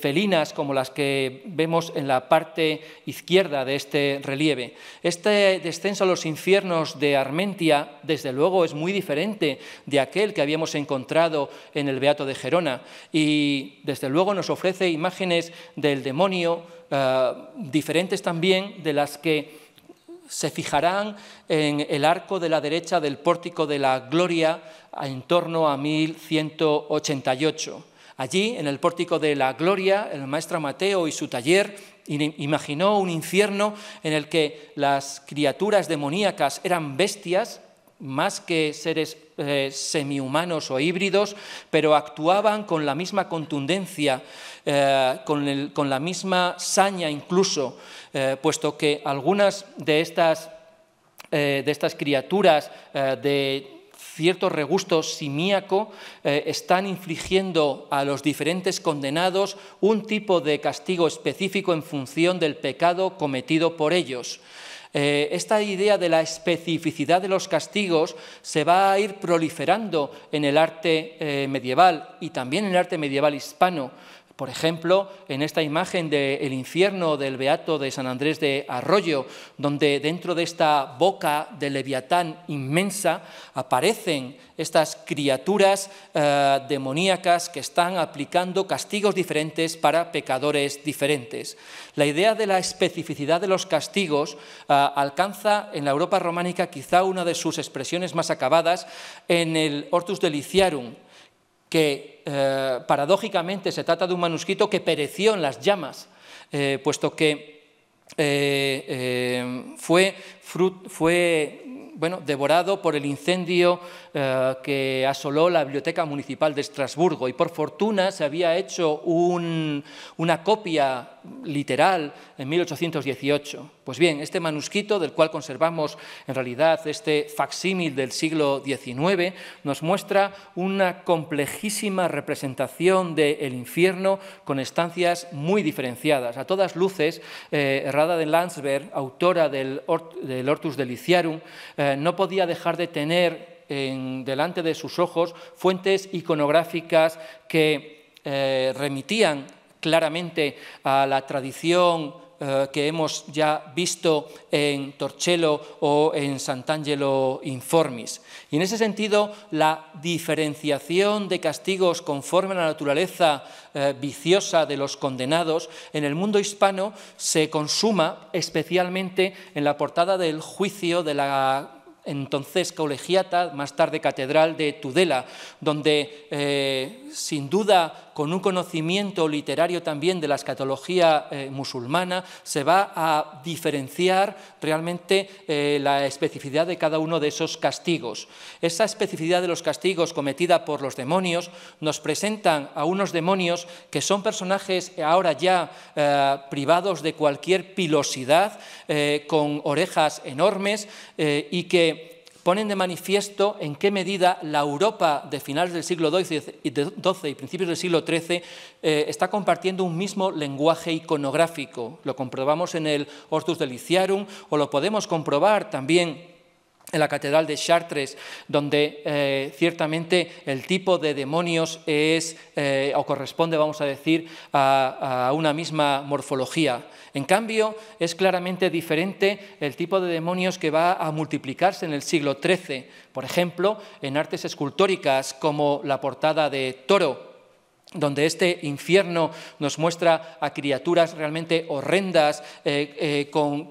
felinas como las que vemos en la parte izquierda de este relieve. Este descenso a los infiernos de Armentia, desde luego, es muy diferente de aquel que habíamos encontrado en el Beato de Gerona y, desde luego, nos ofrece imágenes del demonio eh, diferentes también de las que se fijarán en el arco de la derecha del pórtico de la gloria en torno a 1188. Allí, en el pórtico de la gloria, el maestro Mateo y su taller imaginó un infierno en el que las criaturas demoníacas eran bestias más que seres semi eh, semihumanos o híbridos, pero actuaban con la misma contundencia, eh, con, la misma saña incluso, eh, puesto que algunas de estas, criaturas de cierto regusto simíaco, están infligiendo a los diferentes condenados un tipo de castigo específico en función del pecado cometido por ellos. Eh, esta idea de la especificidad de los castigos se va a ir proliferando en el arte eh, medieval y también en el arte medieval hispano. Por ejemplo, en esta imagen del infierno del Beato de San Andrés de Arroyo, donde dentro de esta boca de leviatán inmensa aparecen estas criaturas eh, demoníacas que están aplicando castigos diferentes para pecadores diferentes. La idea de la especificidad de los castigos eh, alcanza en la Europa románica quizá una de sus expresiones más acabadas en el Hortus Deliciarum que eh, paradójicamente se trata de un manuscrito que pereció en las llamas, eh, puesto que eh, fue, fue bueno, devorado por el incendio eh, que asoló la Biblioteca Municipal de Estrasburgo y por fortuna se había hecho una copia literal en 1818. Pues bien, este manuscrito, del cual conservamos en realidad este facsímil del siglo XIX, nos muestra una complejísima representación del infierno con estancias muy diferenciadas. A todas luces, eh, de Landsberg, autora del, Hortus Deliciarum, eh, no podía dejar de tener delante de sus ojos fuentes iconográficas que eh, remitían claramente a la tradición eh, que hemos ya visto en Torcello o en Sant'Angelo Informis. Y en ese sentido, la diferenciación de castigos conforme a la naturaleza eh, viciosa de los condenados en el mundo hispano se consuma especialmente en la portada del juicio de la entonces colegiata, más tarde catedral de Tudela, donde eh, sin duda con un conocimiento literario también de la escatología eh, musulmana, se va a diferenciar realmente eh, la especificidad de cada uno de esos castigos. Esa especificidad de los castigos cometida por los demonios nos presentan a unos demonios que son personajes ahora ya eh, privados de cualquier pilosidad, con orejas enormes y que ponen de manifiesto en qué medida la Europa de finales del siglo XII y principios del siglo XIII eh, está compartiendo un mismo lenguaje iconográfico. Lo comprobamos en el Hortus Deliciarum o lo podemos comprobar también en la Catedral de Chartres, donde eh, ciertamente el tipo de demonios es eh, o corresponde, vamos a decir, a, una misma morfología. En cambio, es claramente diferente el tipo de demonios que va a multiplicarse en el siglo XIII, por ejemplo, en artes escultóricas como la portada de Toro donde este infierno nos muestra a criaturas realmente horrendas, eh, con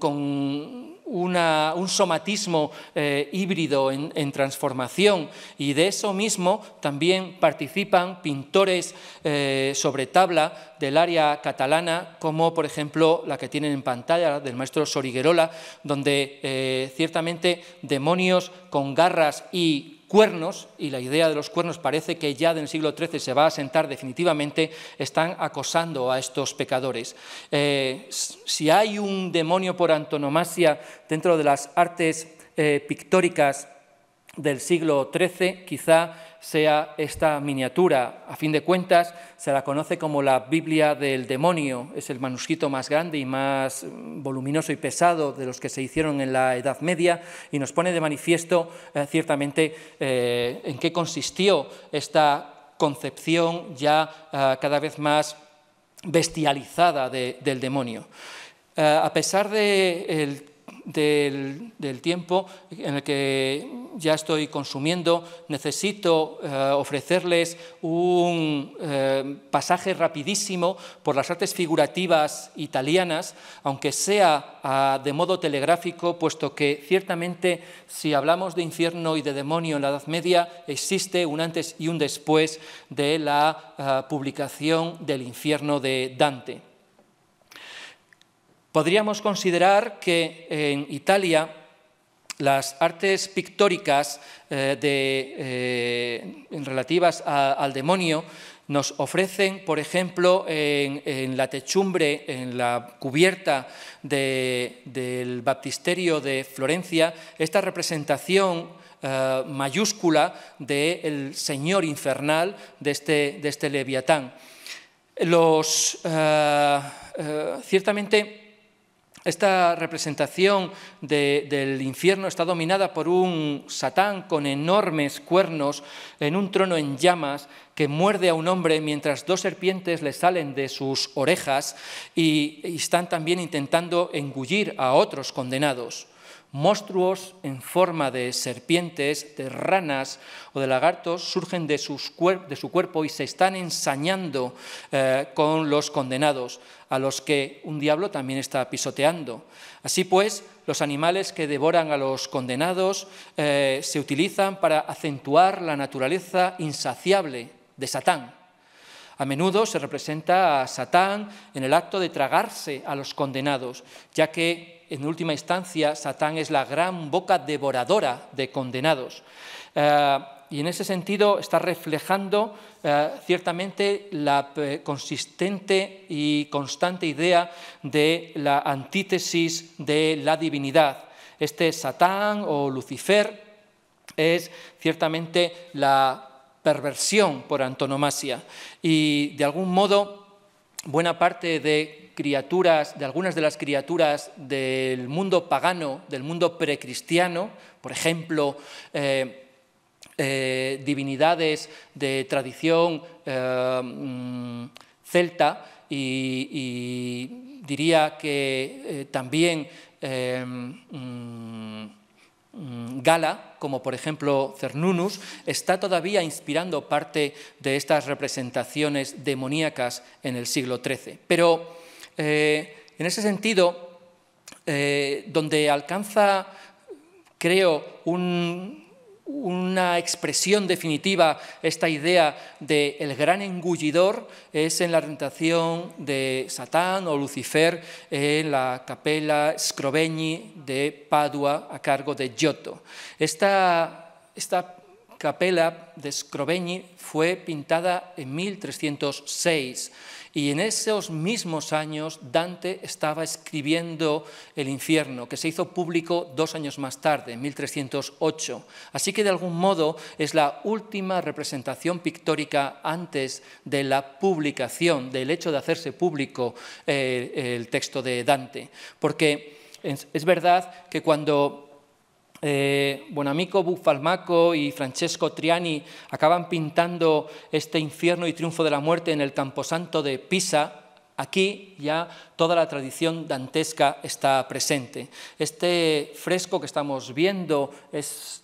un somatismo eh, híbrido en, transformación y de eso mismo también participan pintores eh, sobre tabla del área catalana, como por ejemplo la que tienen en pantalla del maestro Soriguerola, donde eh, ciertamente demonios con garras y cuernos, y la idea de los cuernos parece que ya del siglo XIII se va a asentar definitivamente, están acosando a estos pecadores. Eh, si hay un demonio por antonomasia dentro de las artes eh, pictóricas del siglo XIII, quizá sea esta miniatura. A fin de cuentas, se la conoce como la Biblia del demonio. Es el manuscrito más grande y más mm, voluminoso y pesado de los que se hicieron en la Edad Media y nos pone de manifiesto eh, ciertamente eh, en qué consistió esta concepción ya eh, cada vez más bestializada del demonio. a pesar del de del, tiempo en el que ya estoy consumiendo, necesito eh, ofrecerles un eh, pasaje rapidísimo por las artes figurativas italianas, aunque sea ah, de modo telegráfico, puesto que ciertamente si hablamos de infierno y de demonio en la Edad Media, existe un antes y un después de la ah, publicación del infierno de Dante. Podríamos considerar que en Italia las artes pictóricas eh, eh, relativas al demonio nos ofrecen, por ejemplo, en, la techumbre, en la cubierta del baptisterio de Florencia, esta representación eh, mayúscula del Señor infernal de este, de este Leviatán. Los, ciertamente, esta representación del infierno está dominada por un satán con enormes cuernos en un trono en llamas que muerde a un hombre mientras dos serpientes le salen de sus orejas y están también intentando engullir a otros condenados. Monstruos en forma de serpientes, de ranas o de lagartos surgen de, su cuerpo y se están ensañando eh, con los condenados, a los que un diablo también está pisoteando. Así pues, los animales que devoran a los condenados eh, se utilizan para acentuar la naturaleza insaciable de Satán. A menudo se representa a Satán en el acto de tragarse a los condenados, ya que en última instancia, Satán es la gran boca devoradora de condenados. Eh, y en ese sentido está reflejando eh, ciertamente la eh, consistente y constante idea de la antítesis de la divinidad. Este Satán o Lucifer es ciertamente la perversión por antonomasia y de algún modo buena parte de criaturas, de algunas de las criaturas del mundo pagano, del mundo precristiano, por ejemplo, eh, eh, divinidades de tradición eh, mm, celta y, diría que también mm, mm, Gala, como por ejemplo Cernunus, está todavía inspirando parte de estas representaciones demoníacas en el siglo XIII. Pero eh, en ese sentido, eh, donde alcanza, creo, una expresión definitiva esta idea del el gran engullidor es en la tentación de Satán o Lucifer en la capela Scrovegni de Padua a cargo de Giotto. Esta, esta capela de Scrovegni fue pintada en 1306 y en esos mismos años Dante estaba escribiendo El infierno, que se hizo público dos años más tarde, en 1308. Así que de algún modo es la última representación pictórica antes de la publicación, del hecho de hacerse público eh, el texto de Dante. Porque es verdad que cuando eh, Buonamico Bufalmaco y Francesco Triani acaban pintando este infierno y triunfo de la muerte en el Camposanto de Pisa, Aquí ya toda la tradición dantesca está presente. Este fresco que estamos viendo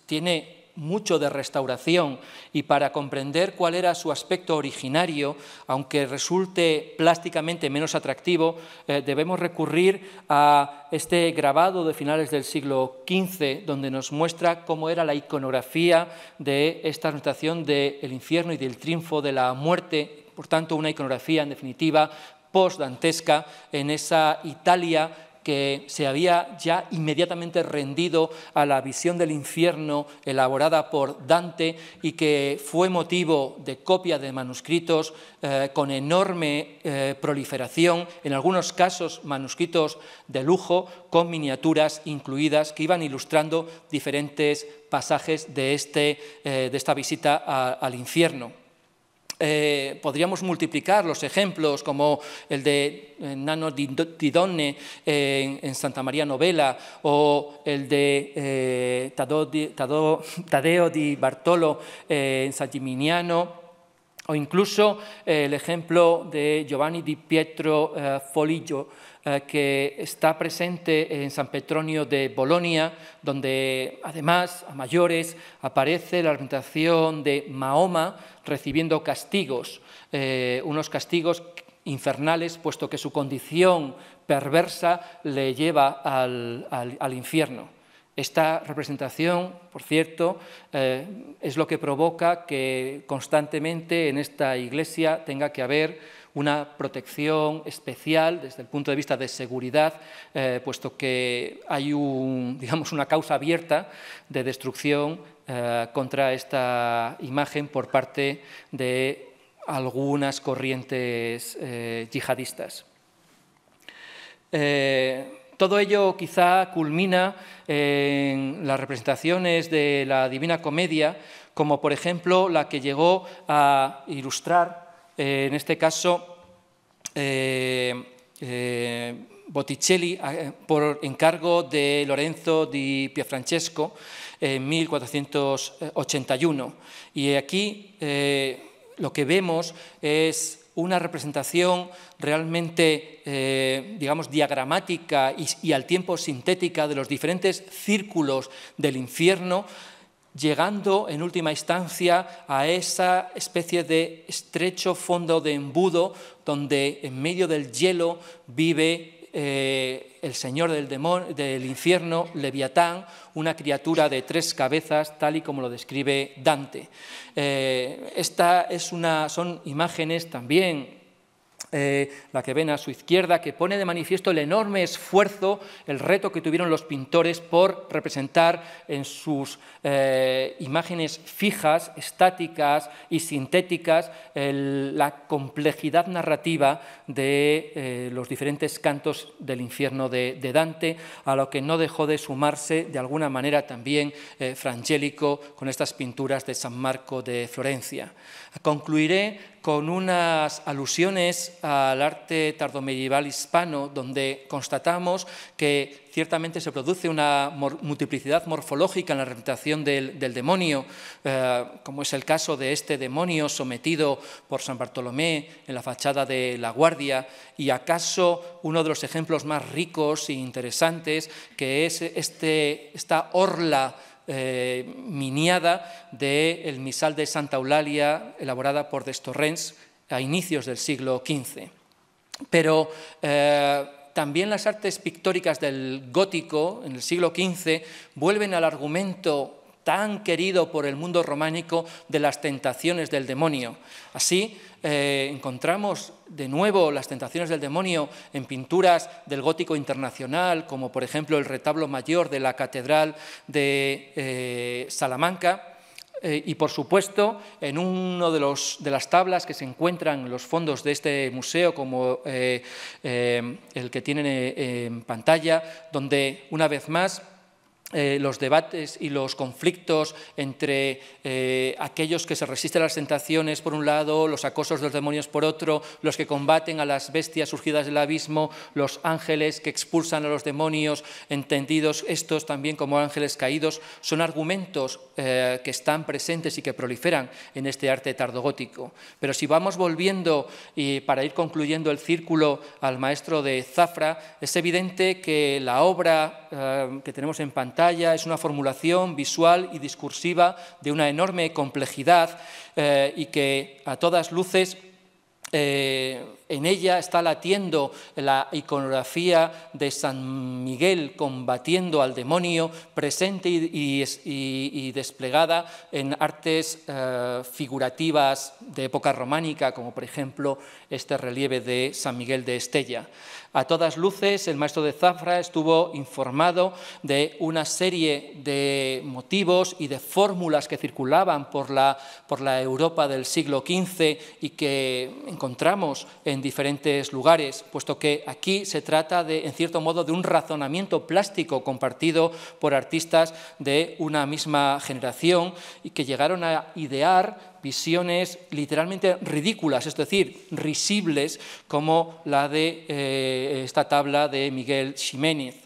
tiene mucho de restauración y para comprender cuál era su aspecto originario, aunque resulte plásticamente menos atractivo, eh, debemos recurrir a este grabado de finales del siglo XV, donde nos muestra cómo era la iconografía de esta anotación del infierno y del triunfo de la muerte, por tanto una iconografía en definitiva post-dantesca en esa Italia que se había ya inmediatamente rendido a la visión del infierno elaborada por Dante y que fue motivo de copia de manuscritos eh, con enorme eh, proliferación, en algunos casos manuscritos de lujo con miniaturas incluidas que iban ilustrando diferentes pasajes de, este, eh, esta visita al infierno. Eh, podríamos multiplicar los ejemplos como el de eh, Nano Didone eh, en, Santa María Novela o el de Tadeo di Bartolo en San Gimignano o incluso eh, el ejemplo de Giovanni di Pietro eh, Folillo, eh, que está presente en San Petronio de Bolonia, donde además a mayores aparece la representación de Mahoma recibiendo castigos, unos castigos infernales, puesto que su condición perversa le lleva al infierno. Esta representación, por cierto, eh, es lo que provoca que constantemente en esta iglesia tenga que haber una protección especial desde el punto de vista de seguridad, eh, puesto que hay digamos, una causa abierta de destrucción eh, contra esta imagen por parte de algunas corrientes yihadistas. Todo ello quizá culmina eh, en las representaciones de la Divina Comedia, como por ejemplo la que llegó a ilustrar, eh, en este caso, eh, Botticelli por encargo de Lorenzo di Pierfrancesco en 1481. Y aquí lo que vemos es una representación realmente, eh, digamos, diagramática y, al tiempo sintética de los diferentes círculos del infierno, llegando en última instancia a esa especie de estrecho fondo de embudo donde en medio del hielo vive eh, el señor del, del infierno, Leviatán, una criatura de tres cabezas, tal y como lo describe Dante. Eh, esta es una, son imágenes también eh, la que ven a su izquierda, que pone de manifiesto el enorme esfuerzo, el reto que tuvieron los pintores por representar en sus eh, imágenes fijas, estáticas y sintéticas la complejidad narrativa de eh, los diferentes cantos del infierno de, de, Dante, a lo que no dejó de sumarse de alguna manera también Frangélico con estas pinturas de San Marco de Florencia. Concluiré con unas alusiones al arte tardomedieval hispano, donde constatamos que ciertamente se produce una multiplicidad morfológica en la representación del, demonio, eh, como es el caso de este demonio sometido por San Bartolomé en la fachada de La Guardia, y acaso uno de los ejemplos más ricos e interesantes, que es este, esta orla eh, miniada del el misal de Santa Eulalia elaborada por Destorrens a inicios del siglo XV. Pero eh, también las artes pictóricas del gótico en el siglo XV vuelven al argumento tan querido por el mundo románico de las tentaciones del demonio. Así, eh, encontramos de nuevo las tentaciones del demonio en pinturas del gótico internacional, como por ejemplo el retablo mayor de la Catedral de eh, Salamanca. Eh, y por supuesto, en una de, de, las tablas que se encuentran en los fondos de este museo, como el que tienen en pantalla, donde una vez más eh, los debates y los conflictos entre eh, aquellos que se resisten a las tentaciones por un lado, los acosos de los demonios por otro, los que combaten a las bestias surgidas del abismo, los ángeles que expulsan a los demonios, entendidos estos también como ángeles caídos, son argumentos eh, que están presentes y que proliferan en este arte tardogótico. Pero si vamos volviendo y para ir concluyendo el círculo al maestro de Zafra, es evidente que la obra que tenemos en pantalla es una formulación visual y discursiva de una enorme complejidad eh, y que a todas luces eh, en ella está latiendo la iconografía de San Miguel combatiendo al demonio, presente y, desplegada en artes eh, figurativas de época románica, como por ejemplo este relieve de San Miguel de Estella. A todas luces, el maestro de Zafra estuvo informado de una serie de motivos y de fórmulas que circulaban por la, por la Europa del siglo XV y que encontramos en en diferentes lugares, puesto que aquí se trata, de, en cierto modo, de un razonamiento plástico compartido por artistas de una misma generación y que llegaron a idear visiones literalmente ridículas, es decir, risibles, como la de eh, esta tabla de Miguel Ximénez.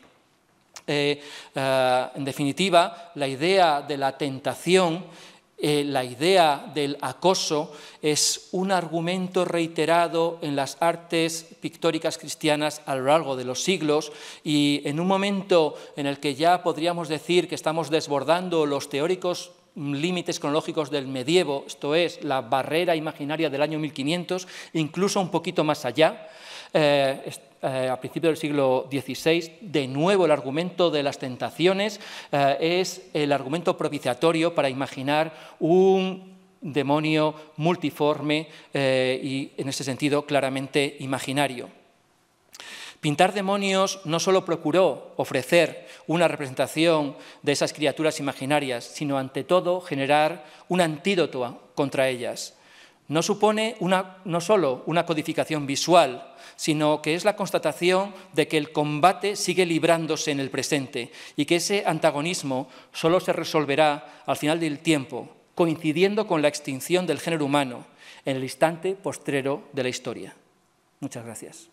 Eh, eh, en definitiva, la idea de la tentación eh, la idea del acoso es un argumento reiterado en las artes pictóricas cristianas a lo largo de los siglos y en un momento en el que ya podríamos decir que estamos desbordando los teóricos límites cronológicos del medievo, esto es, la barrera imaginaria del año 1500, incluso un poquito más allá, eh, eh, a principios del siglo XVI, de nuevo el argumento de las tentaciones eh, es el argumento propiciatorio para imaginar un demonio multiforme y, en ese sentido, claramente imaginario. Pintar demonios no solo procuró ofrecer una representación de esas criaturas imaginarias, sino ante todo generar un antídoto contra ellas. No supone no solo una codificación visual, sino que es la constatación de que el combate sigue librándose en el presente y que ese antagonismo solo se resolverá al final del tiempo, coincidiendo con la extinción del género humano en el instante postrero de la historia. Muchas gracias.